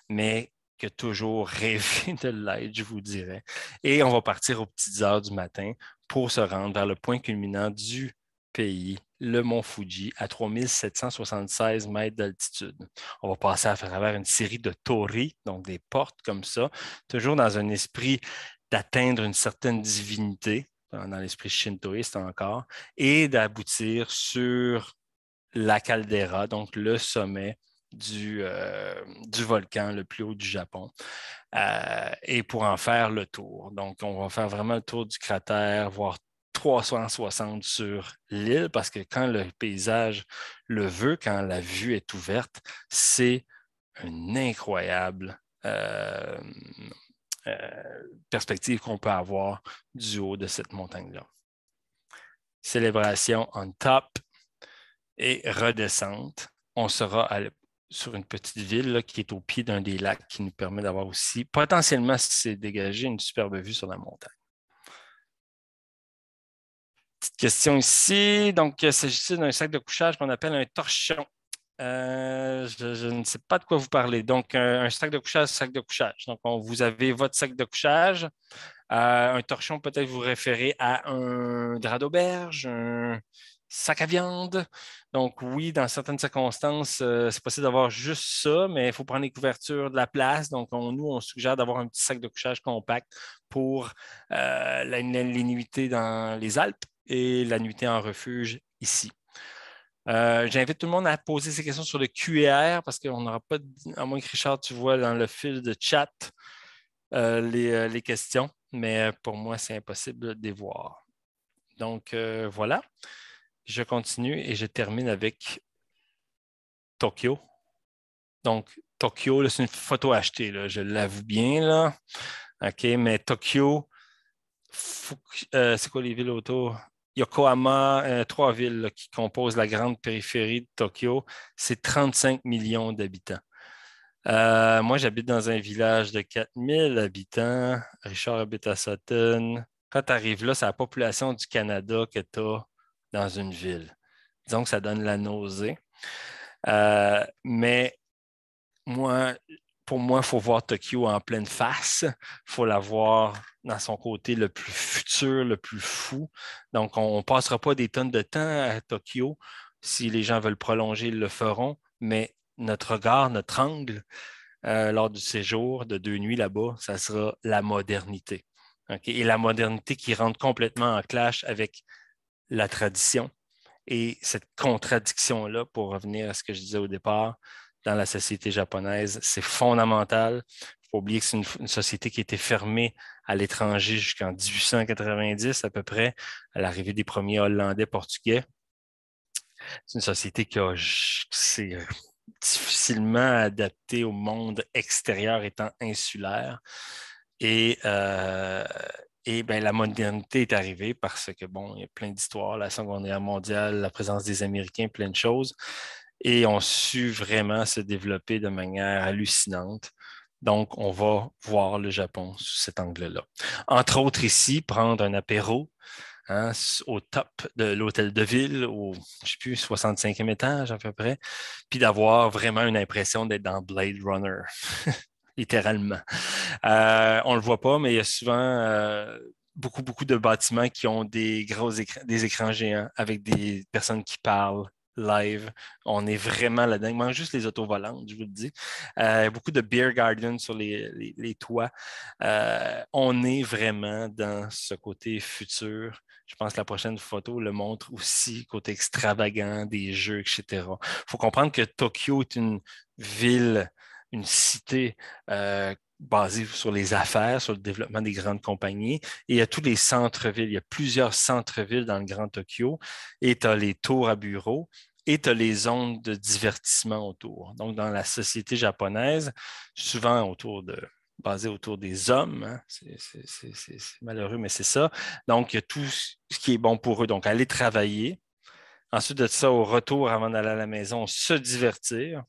mais que toujours rêver de l'être, je vous dirais. Et on va partir aux petites heures du matin pour se rendre vers le point culminant du pays le mont Fuji à 3776 mètres d'altitude. On va passer à travers une série de torii, donc des portes comme ça, toujours dans un esprit d'atteindre une certaine divinité, dans l'esprit shintoïste encore, et d'aboutir sur la caldeira, donc le sommet du, euh, du, volcan le plus haut du Japon, euh, et pour en faire le tour. Donc, on va faire vraiment le tour du cratère, voir 360 sur l'île parce que quand le paysage le veut, quand la vue est ouverte, c'est une incroyable euh, euh, perspective qu'on peut avoir du haut de cette montagne-là. Célébration on top et redescente. On sera sur une petite ville qui est au pied d'un des lacs qui nous permet d'avoir aussi potentiellement, si c'est dégagé, une superbe vue sur la montagne. Petite question ici. Donc, euh, s'agit-il d'un sac de couchage qu'on appelle un torchon? Euh, je, ne sais pas de quoi vous parlez. Donc, un, sac de couchage, sac de couchage. Donc, vous avez votre sac de couchage. Euh, un torchon, peut-être vous référez à un drap d'auberge, un sac à viande. Donc, oui, dans certaines circonstances, c'est possible d'avoir juste ça, mais il faut prendre les couvertures de la place. Donc, nous, on suggère d'avoir un petit sac de couchage compact pour lénuité dans les Alpes et la nuitée en refuge ici. Euh, j'invite tout le monde à poser ses questions sur le QR parce qu'on n'aura pas, à moins que Richard, tu vois dans le fil de chat euh, euh, les, questions, mais pour moi, c'est impossible de les voir. Donc voilà, je continue et je termine avec Tokyo. Donc Tokyo, c'est une photo achetée, je l'avoue bien. Là. OK, mais Tokyo, c'est quoi les villes autour? Yokohama, euh, trois villes qui composent la grande périphérie de Tokyo, c'est 35 millions d'habitants. Euh, moi, j'habite dans un village de 4000 habitants. Richard habite à Sutton. Quand tu arrives là, c'est la population du Canada que tu as dans une ville. Disons que ça donne la nausée. Euh, mais moi, pour moi, il faut voir Tokyo en pleine face. Il faut la voir dans son côté le plus futur, le plus fou. Donc, on ne passera pas des tonnes de temps à Tokyo. Si les gens veulent prolonger, ils le feront, mais notre regard, notre angle euh, lors du séjour de deux nuits là-bas, ça sera la modernité. Et la modernité qui rentre complètement en clash avec la tradition et cette contradiction-là, pour revenir à ce que je disais au départ, dans la société japonaise, c'est fondamental. Il faut oublier que c'est une, une société qui était fermée à l'étranger jusqu'en 1890 à peu près, à l'arrivée des premiers Hollandais portugais. C'est une société qui, s'est euh, difficilement adaptée au monde extérieur étant insulaire. Et, euh, et ben, la modernité est arrivée parce que, bon, il y a plein d'histoires, la Seconde Guerre mondiale, la présence des Américains, plein de choses. Et on su vraiment se développer de manière hallucinante. Donc, on va voir le Japon sous cet angle-là. Entre autres, ici, prendre un apéro hein, au top de l'hôtel de ville, au, je sais plus, 65e étage à peu près, puis d'avoir vraiment une impression d'être dans Blade Runner. (laughs) littéralement. Euh, on ne le voit pas, mais il y a souvent euh, beaucoup, beaucoup de bâtiments qui ont des gros des écrans géants avec des personnes qui parlent, live. On est vraiment là-dedans. Il manque juste les autos volantes, je vous le dis. Euh, beaucoup de beer garden sur les, toits. Euh, on est vraiment dans ce côté futur. Je pense que la prochaine photo le montre aussi, côté extravagant des jeux, etc. Il faut comprendre que Tokyo est une ville une cité euh, basée sur les affaires, sur le développement des grandes compagnies. Et il y a tous les centres-villes. Il y a plusieurs centres-villes dans le Grand Tokyo. Et tu as les tours à bureaux et tu as les zones de divertissement autour. Donc, dans la société japonaise, souvent autour de basé autour des hommes. Hein. C'est malheureux, mais c'est ça. Donc, il y a tout ce qui est bon pour eux. Donc, aller travailler. Ensuite de ça, au retour, avant d'aller à la maison, se divertir.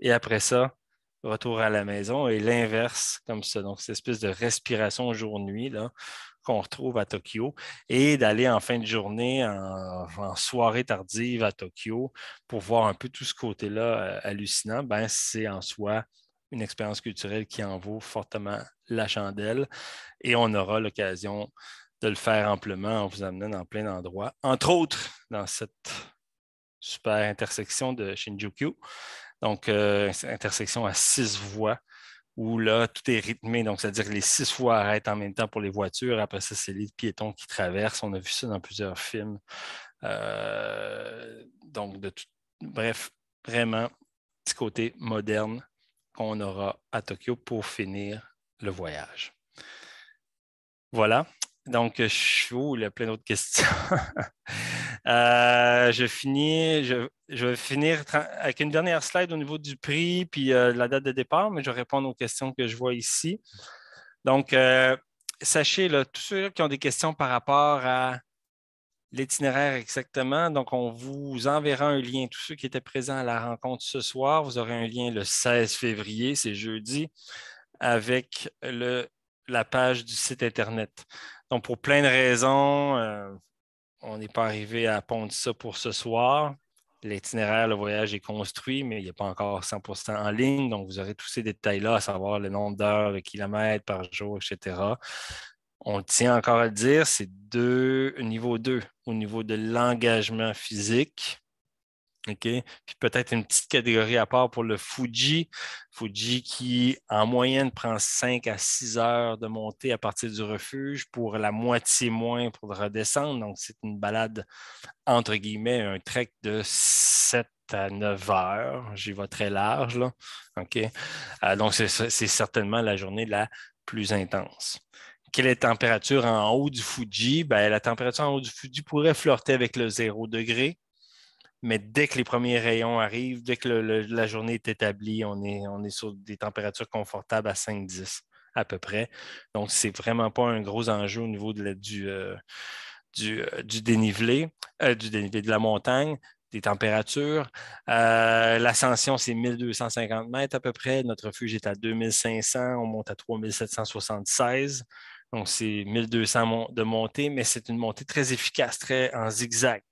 Et après ça, retour à la maison et l'inverse comme ça. Donc, cette espèce de respiration jour-nuit qu'on retrouve à Tokyo et d'aller en fin de journée, en, soirée tardive à Tokyo pour voir un peu tout ce côté-là euh, hallucinant, ben, c'est en soi une expérience culturelle qui en vaut fortement la chandelle et on aura l'occasion de le faire amplement en vous amenant dans plein d'endroits, entre autres dans cette super intersection de Shinjuku donc, euh, intersection à six voies où là, tout est rythmé. Donc, c'est-à-dire que les six voies arrêtent en même temps pour les voitures. Après ça, c'est les piétons qui traversent. On a vu ça dans plusieurs films. Euh, donc, de bref, vraiment, petit côté moderne qu'on aura à Tokyo pour finir le voyage. Voilà. Donc, je suis où? Il y a plein d'autres questions. (laughs) Euh, je, finis, je, vais finir avec une dernière slide au niveau du prix puis euh, la date de départ, mais je vais répondre aux questions que je vois ici. Donc, euh, sachez, là, tous ceux qui ont des questions par rapport à l'itinéraire exactement, donc on vous enverra un lien. Tous ceux qui étaient présents à la rencontre ce soir, vous aurez un lien le 16 février, c'est jeudi, avec le, la page du site Internet. Donc, pour plein de raisons, on n'est pas arrivé à pondre ça pour ce soir. L'itinéraire, le voyage est construit, mais il a pas encore 100% en ligne. Donc, vous aurez tous ces détails-là, à savoir le nombre d'heures, le kilomètre par jour, etc. On tient encore à le dire, c'est deux, niveau 2 au niveau de l'engagement physique. Puis peut-être une petite catégorie à part pour le Fuji. Fuji qui, en moyenne, prend 5 à 6 heures de montée à partir du refuge pour la moitié moins pour redescendre. Donc, c'est une balade, entre guillemets, un trek de 7 à 9 heures. J'y vais très large, OK? Euh, donc, c'est certainement la journée la plus intense quelle est la température en haut du Fuji? Ben, la température en haut du Fuji pourrait flirter avec le 0 degré. Mais dès que les premiers rayons arrivent, dès que la journée est établie, on est, sur des températures confortables à 5-10 à peu près. Donc, ce n'est vraiment pas un gros enjeu au niveau euh, euh, du, dénivelé, euh, du dénivelé de la montagne, des températures. L'ascension, c'est 1250 mètres à peu près. Notre refuge est à 2500. On monte à 3776. Donc, c'est 1200 de montée, mais c'est une montée très efficace, très en zigzag,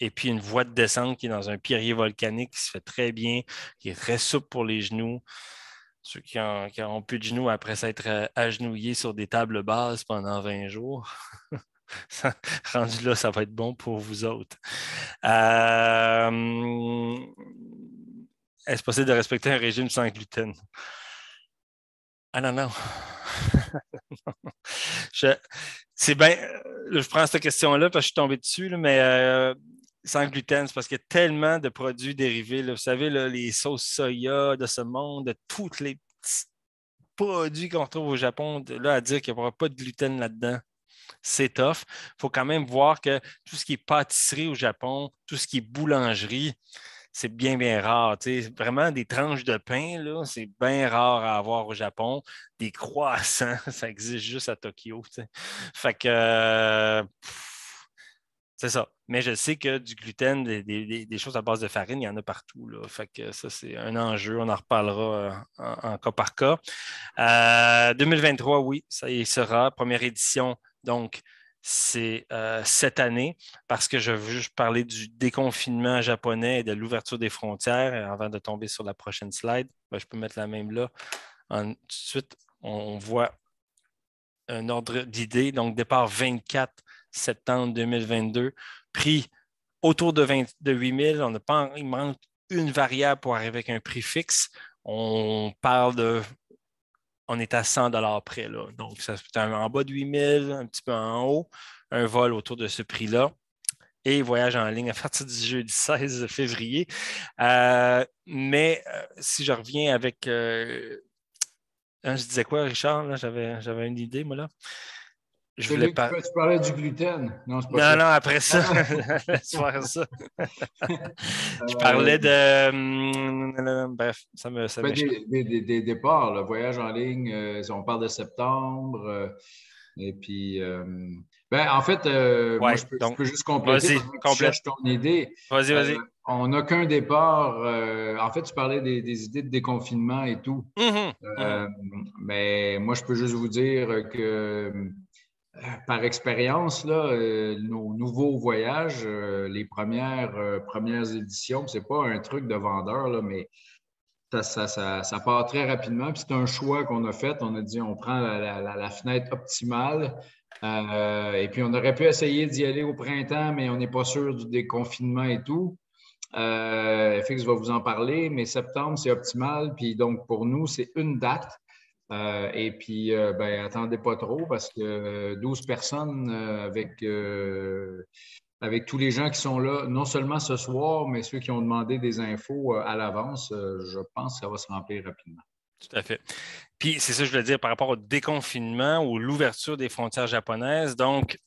et puis une voie de descente qui est dans un pierrier volcanique qui se fait très bien, qui est très souple pour les genoux. Ceux qui ont ont plus de genoux après s'être euh, agenouillés sur des tables basses pendant 20 jours. (laughs) rendu là, ça va être bon pour vous autres. Euh, est-ce possible de respecter un régime sans gluten? Ah non, non. (laughs) c'est bien, euh, je prends cette question-là parce que je suis tombé dessus, mais euh, sans gluten, c'est parce qu'il y a tellement de produits dérivés. Vous savez, les sauces soya de ce monde, de tous les petits produits qu'on retrouve au Japon, là, à dire qu'il n'y aura pas de gluten là-dedans, c'est tough. Il faut quand même voir que tout ce qui est pâtisserie au Japon, tout ce qui est boulangerie, c'est bien, bien rare. Vraiment, des tranches de pain, c'est bien rare à avoir au Japon. Des croissants, (laughs) ça existe juste à Tokyo. Fait que. Euh, c'est ça. Mais je sais que du gluten, des, choses à base de farine, il y en a partout. Là. Fait que ça, c'est un enjeu. On en reparlera euh, en, cas par cas. 2023, euh, oui, ça y sera. Première édition, donc, c'est euh, cette année, parce que je veux juste parler du déconfinement japonais et de l'ouverture des frontières avant de tomber sur la prochaine slide. Ben, je peux mettre la même là. Ensuite, tout de suite, on, voit un ordre d'idées. Donc, départ 24 septembre 2022. Prix autour de, 8 000. On a pas, il manque une variable pour arriver avec un prix fixe. On parle de. On est à 100 près. Là. Donc, ça peut être en bas de 8 000, un petit peu en haut, un vol autour de ce prix-là. Et voyage en ligne à partir du jeudi 16 (laughs) février. Euh, mais euh, si je reviens avec. Euh, hein, je disais quoi, Richard? J'avais une idée, moi, là. Je voulais pas. Tu parlais du gluten. Non, non, non, après ça, ah. (laughs) laisse ça. (laughs) je parlais euh, de. Hum, bref, ça me. Ça des, départs, le voyage en ligne, euh, on parle de septembre. Euh, et puis. Ben, en fait, moi, je, peux, juste compléter. complète. ton idée. Vas-y, vas-y. on n'a qu'un départ. en fait, tu parlais des, idées de déconfinement et tout. Mmh mmh mais moi, je peux juste vous dire que par expérience, euh, nos nouveaux voyages, euh, les premières, éditions, euh, premières éditions, c'est pas un truc de vendeur, mais ça, part très rapidement. c'est un choix qu'on a fait. On a dit on prend la, fenêtre optimale. et puis on aurait pu essayer d'y aller au printemps, mais on n'est pas sûr du déconfinement et tout. Fx va vous en parler, mais septembre, c'est optimal. Puis donc, pour nous, c'est une date euh, et puis, euh, ben, attendez pas trop parce que 12 euh, personnes avec, avec tous les gens qui sont là, non seulement ce soir, mais ceux qui ont demandé des infos à l'avance, je pense que ça va se remplir rapidement. Tout à fait. Puis, c'est ça que je veux dire par rapport au déconfinement ou l'ouverture des frontières japonaises. Donc,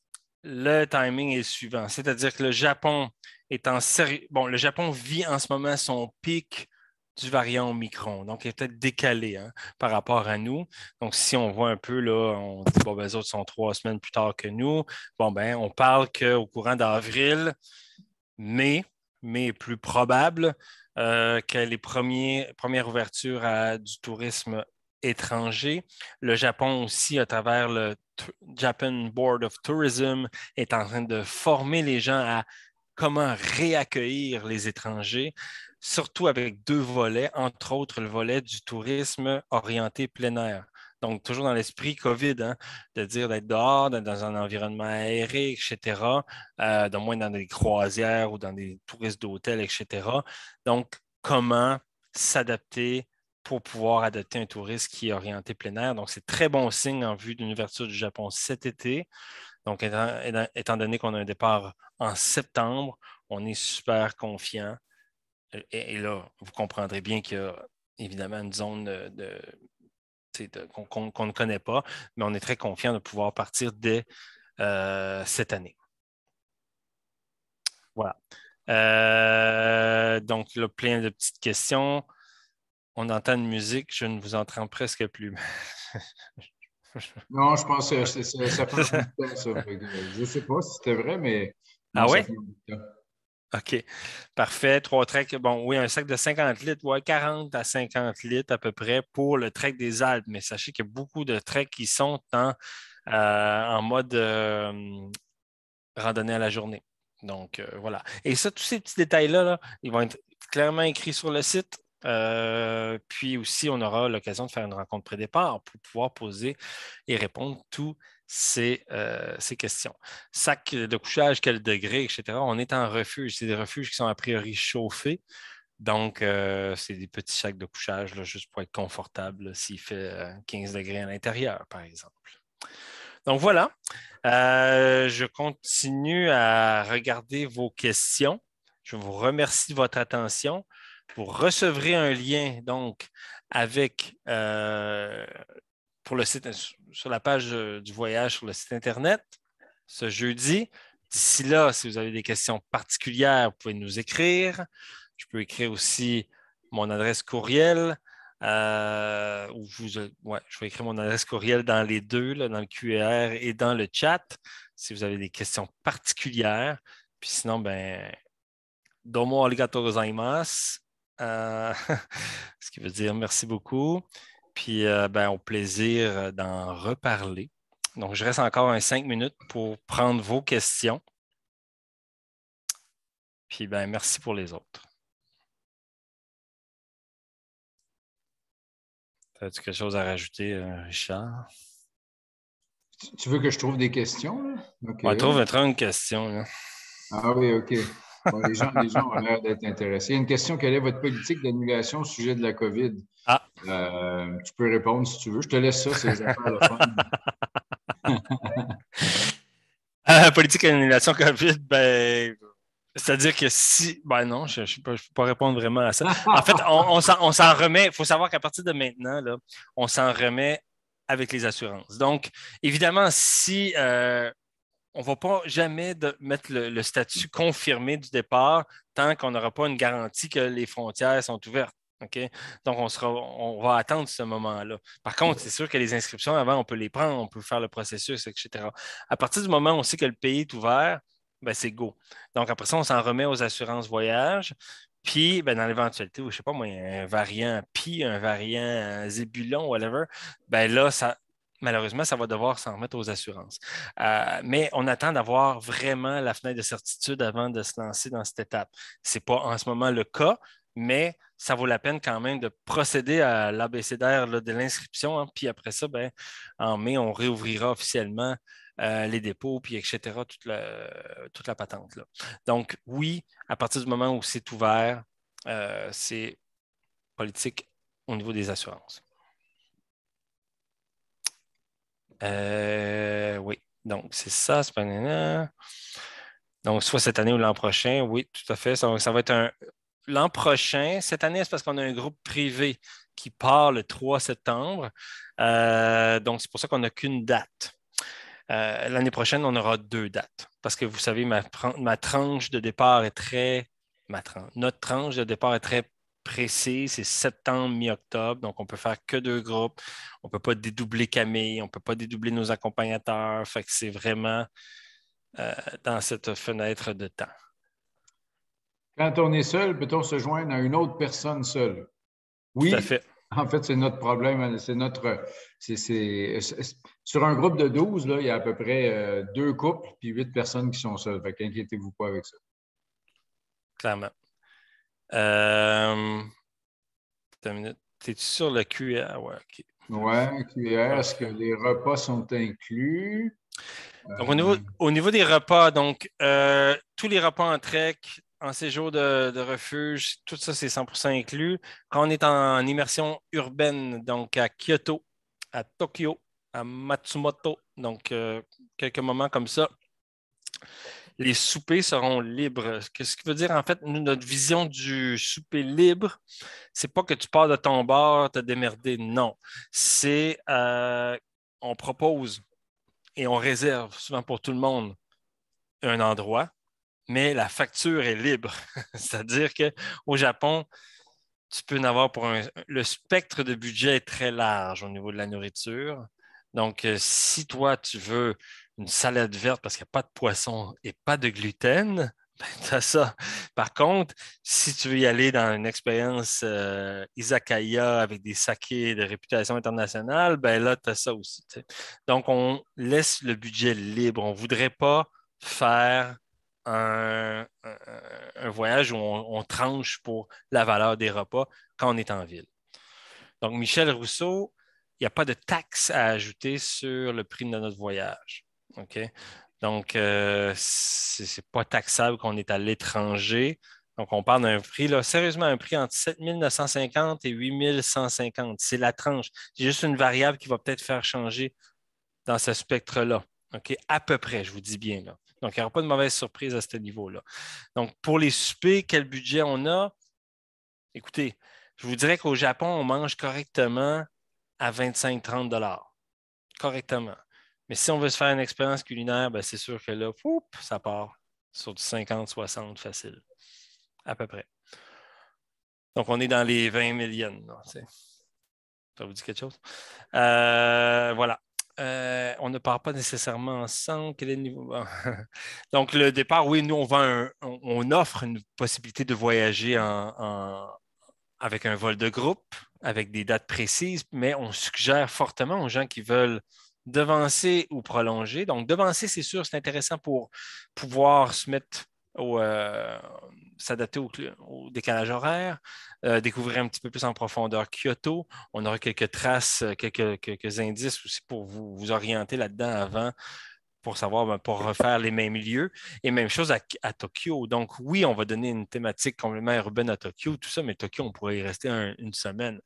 le timing est suivant, c'est-à-dire que le Japon est en Bon, le Japon vit en ce moment son pic du variant Omicron. Donc, il est peut-être décalé hein, par rapport à nous. Donc, si on voit un peu, là, on dit, les ben, autres sont trois semaines plus tard que nous. Bon, ben, on parle qu'au courant d'avril, mai, mais plus probable euh, que les premiers, premières ouvertures à, du tourisme étranger. Le Japon aussi, à travers le Japan Board of Tourism, est en train de former les gens à comment réaccueillir les étrangers surtout avec deux volets, entre autres le volet du tourisme orienté plein air. Donc, toujours dans l'esprit COVID, hein, de dire d'être dehors, d'être dans un environnement aéré, etc., euh, de moins dans des croisières ou dans des touristes d'hôtel, etc. Donc, comment s'adapter pour pouvoir adapter un touriste qui est orienté plein air. Donc, c'est très bon signe en vue d'une ouverture du Japon cet été. Donc, étant, étant donné qu'on a un départ en septembre, on est super confiant et, là, vous comprendrez bien qu'il y a évidemment une zone de, qu'on ne connaît pas, mais on est très confiant de pouvoir partir dès euh, cette année. Voilà. Euh, donc, là, plein de petites questions. On entend une musique, je ne vous entends presque plus. non, je pense que ça, (laughs) ça, ça, ça euh, Je ne sais pas si c'était vrai, mais. Ah ouais. OK. Parfait. Trois treks. Bon, oui, un sac de 50 litres, ouais, 40 à 50 litres à peu près pour le trek des Alpes. Mais sachez qu'il y a beaucoup de treks qui sont en, euh, mode euh, randonnée à la journée. Donc, euh, voilà. Et ça, tous ces petits détails-là, ils vont être clairement écrits sur le site. puis aussi, on aura l'occasion de faire une rencontre pré-départ pour pouvoir poser et répondre tout. Euh, ces, questions. Sac de couchage, quel degré, etc. On est en refuge. C'est des refuges qui sont a priori chauffés. Donc, euh, c'est des petits sacs de couchage juste pour être confortable s'il fait 15 euh, degrés à l'intérieur, par exemple. Donc voilà, je continue à regarder vos questions. Je vous remercie de votre attention. Vous recevrez un lien donc avec le site, sur la page euh, du voyage sur le site Internet ce jeudi. D'ici là, si vous avez des questions particulières, vous pouvez nous écrire. Je peux écrire aussi mon adresse courriel. Euh, euh, je vais écrire mon adresse courriel dans les deux, dans le QR et dans le chat, si vous avez des questions particulières. Puis sinon, ben, domo aligato gozaimasu, euh, (laughs) ce qui veut dire merci beaucoup. Puis euh, ben, au plaisir euh, d'en reparler. Donc, je reste encore un cinq minutes pour prendre vos questions. Puis ben, merci pour les autres. as quelque chose à rajouter, euh, Richard? Tu veux que je trouve des questions? On trouve 30 questions. Là. Ah oui, OK. les, gens, ont l'air d'être intéressés. une question quelle est votre politique d'annulation au sujet de la COVID? Ah. Euh, tu peux répondre si tu veux. Je te laisse ça, les affaires (laughs) euh, politique annulation COVID, ben, c'est-à-dire que si. Ben non, je ne peux pas répondre vraiment à ça. En fait, on, s'en remet. Il faut savoir qu'à partir de maintenant, là, on s'en remet avec les assurances. Donc, évidemment, si. Euh, on ne va pas jamais mettre le statut confirmé du départ tant qu'on n'aura pas une garantie que les frontières sont ouvertes. Donc, on, va attendre ce moment-là. Par contre, c'est sûr que les inscriptions avant, on peut les prendre, on peut faire le processus, etc. À partir du moment où on sait que le pays est ouvert, ben, c'est go. Donc, après ça, on s'en remet aux assurances voyage. Puis, ben, dans l'éventualité où, je ne sais pas moi, un variant Pi, un variant Zébulon, whatever, ben, là, malheureusement, ça va devoir s'en remettre aux assurances. Euh, mais on attend d'avoir vraiment la fenêtre de certitude avant de se lancer dans cette étape. Ce n'est pas en ce moment le cas, mais ça vaut la peine quand même de procéder à l'ABCDR de l'inscription. Hein. puis après ça, ben, en mai, on réouvrira officiellement euh, les dépôts, puis etc., toute la, toute la patente. Donc oui, à partir du moment où c'est ouvert, euh, c'est politique au niveau des assurances. Euh, oui, donc c'est ça, Donc, soit cette année ou l'an prochain, oui, tout à fait. ça va être un, l'an prochain, cette année, c'est parce qu'on a un groupe privé qui part le 3 septembre. Euh, donc, c'est pour ça qu'on n'a qu'une date. Euh, l'année prochaine, on aura deux dates. Parce que vous savez, ma, tranche de départ est très. notre tranche de départ est très précise. C'est septembre, mi-octobre. Donc, on peut faire que deux groupes. On ne peut pas dédoubler Camille. On ne peut pas dédoubler nos accompagnateurs. Fait que c'est vraiment euh, dans cette fenêtre de temps. Quand on est seul, peut-on se joindre à une autre personne seule? Oui. En fait, c'est notre problème. C'est notre. sur un groupe de 12, il y a à peu près euh, deux couples puis huit personnes qui sont seules. Fait qu'inquiétez-vous pas avec ça. Clairement. Euh... T'es-tu sur le QR? Ouais, QR, est-ce que les repas sont inclus? au niveau, des repas, donc, euh, tous les repas en trek, en séjour de, refuge, tout ça, c'est 100 inclus. Quand on est en immersion urbaine, donc à Kyoto, à Tokyo, à Matsumoto, donc euh, quelques moments comme ça, les soupers seront libres. Ce qui veut dire, en fait, notre vision du souper libre, c'est pas que tu pars de ton bar, t'as démerdé, non. C'est qu'on euh, on propose et on réserve, souvent pour tout le monde, un endroit mais la facture est libre. (laughs) C'est-à-dire qu'au Japon, tu peux en avoir pour un... Le spectre de budget est très large au niveau de la nourriture. Donc, euh, si toi, tu veux une salade verte parce qu'il n'y a pas de poisson et pas de gluten, (laughs) ben, tu as ça. Par contre, si tu veux y aller dans une expérience Isakaya euh, izakaya avec des sakés de réputation internationale, ben là, tu as ça aussi. Donc, on laisse le budget libre. On ne voudrait pas faire un, voyage où on, tranche pour la valeur des repas quand on est en ville. Donc, Michel Rousseau, il n'y a pas de taxe à ajouter sur le prix de notre voyage. OK? Donc, euh, ce n'est pas taxable qu'on est à l'étranger. Donc, on parle d'un prix, là, sérieusement, un prix entre 7 950 et 8 150. C'est la tranche. C'est juste une variable qui va peut-être faire changer dans ce spectre-là. OK? À peu près, je vous dis bien. Là. Donc, il n'y aura pas de mauvaise surprise à ce niveau-là. Donc, pour les soupers, quel budget on a? Écoutez, je vous dirais qu'au Japon, on mange correctement à 25-30 Correctement. Mais si on veut se faire une expérience culinaire, ben, c'est sûr que là, ça part sur du 50-60 facile, à peu près. Donc, on est dans les 20 millions. ça vous dit quelque chose? Euh, voilà. Euh, on ne part pas nécessairement sans... Quel (laughs) Donc, le départ, oui, nous, on, offre une possibilité de voyager avec un vol de groupe, avec des dates précises, mais on suggère fortement aux gens qui veulent devancer ou prolonger. Donc, devancer, c'est sûr, c'est intéressant pour pouvoir se mettre au, euh, s'adapter au, au, décalage horaire, euh, découvrir un petit peu plus en profondeur Kyoto. On aura quelques traces, euh, quelques, indices aussi pour vous, vous orienter là-dedans avant pour savoir, ben, pour refaire les mêmes lieux. Et même chose à, Tokyo. Donc, oui, on va donner une thématique complètement urbaine à Tokyo, tout ça, mais Tokyo, on pourrait y rester une semaine.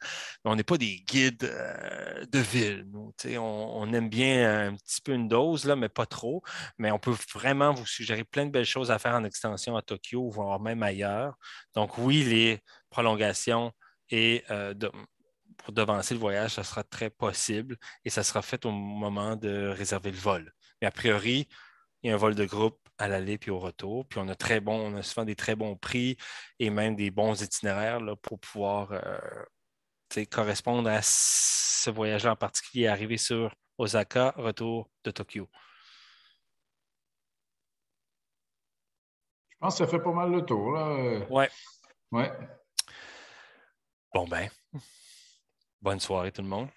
Mais on n'est pas des guides euh, de ville. on, aime bien un petit peu une dose, là, mais pas trop. Mais on peut vraiment vous suggérer plein de belles choses à faire en extension à Tokyo, voire même ailleurs. Donc, oui, les prolongations et euh, pour devancer le voyage, ça sera très possible et ça sera fait au moment de réserver le vol. Mais a priori, il y a un vol de groupe à l'aller puis au retour. Puis on a très bon, on a souvent des très bons prix et même des bons itinéraires là, pour pouvoir euh, correspondre à ce voyage en particulier, arriver sur Osaka, retour de Tokyo. Je pense que ça fait pas mal le tour. Oui. Ouais. Bon ben. Bonne soirée tout le monde.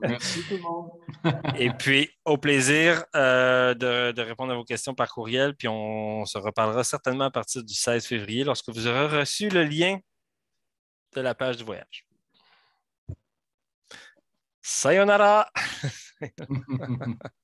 Merci tout le monde. (laughs) Et puis, au plaisir euh, de, de, répondre à vos questions par courriel. Puis, on se reparlera certainement à partir du 16 février lorsque vous aurez reçu le lien de la page du voyage. Sayonara! (laughs)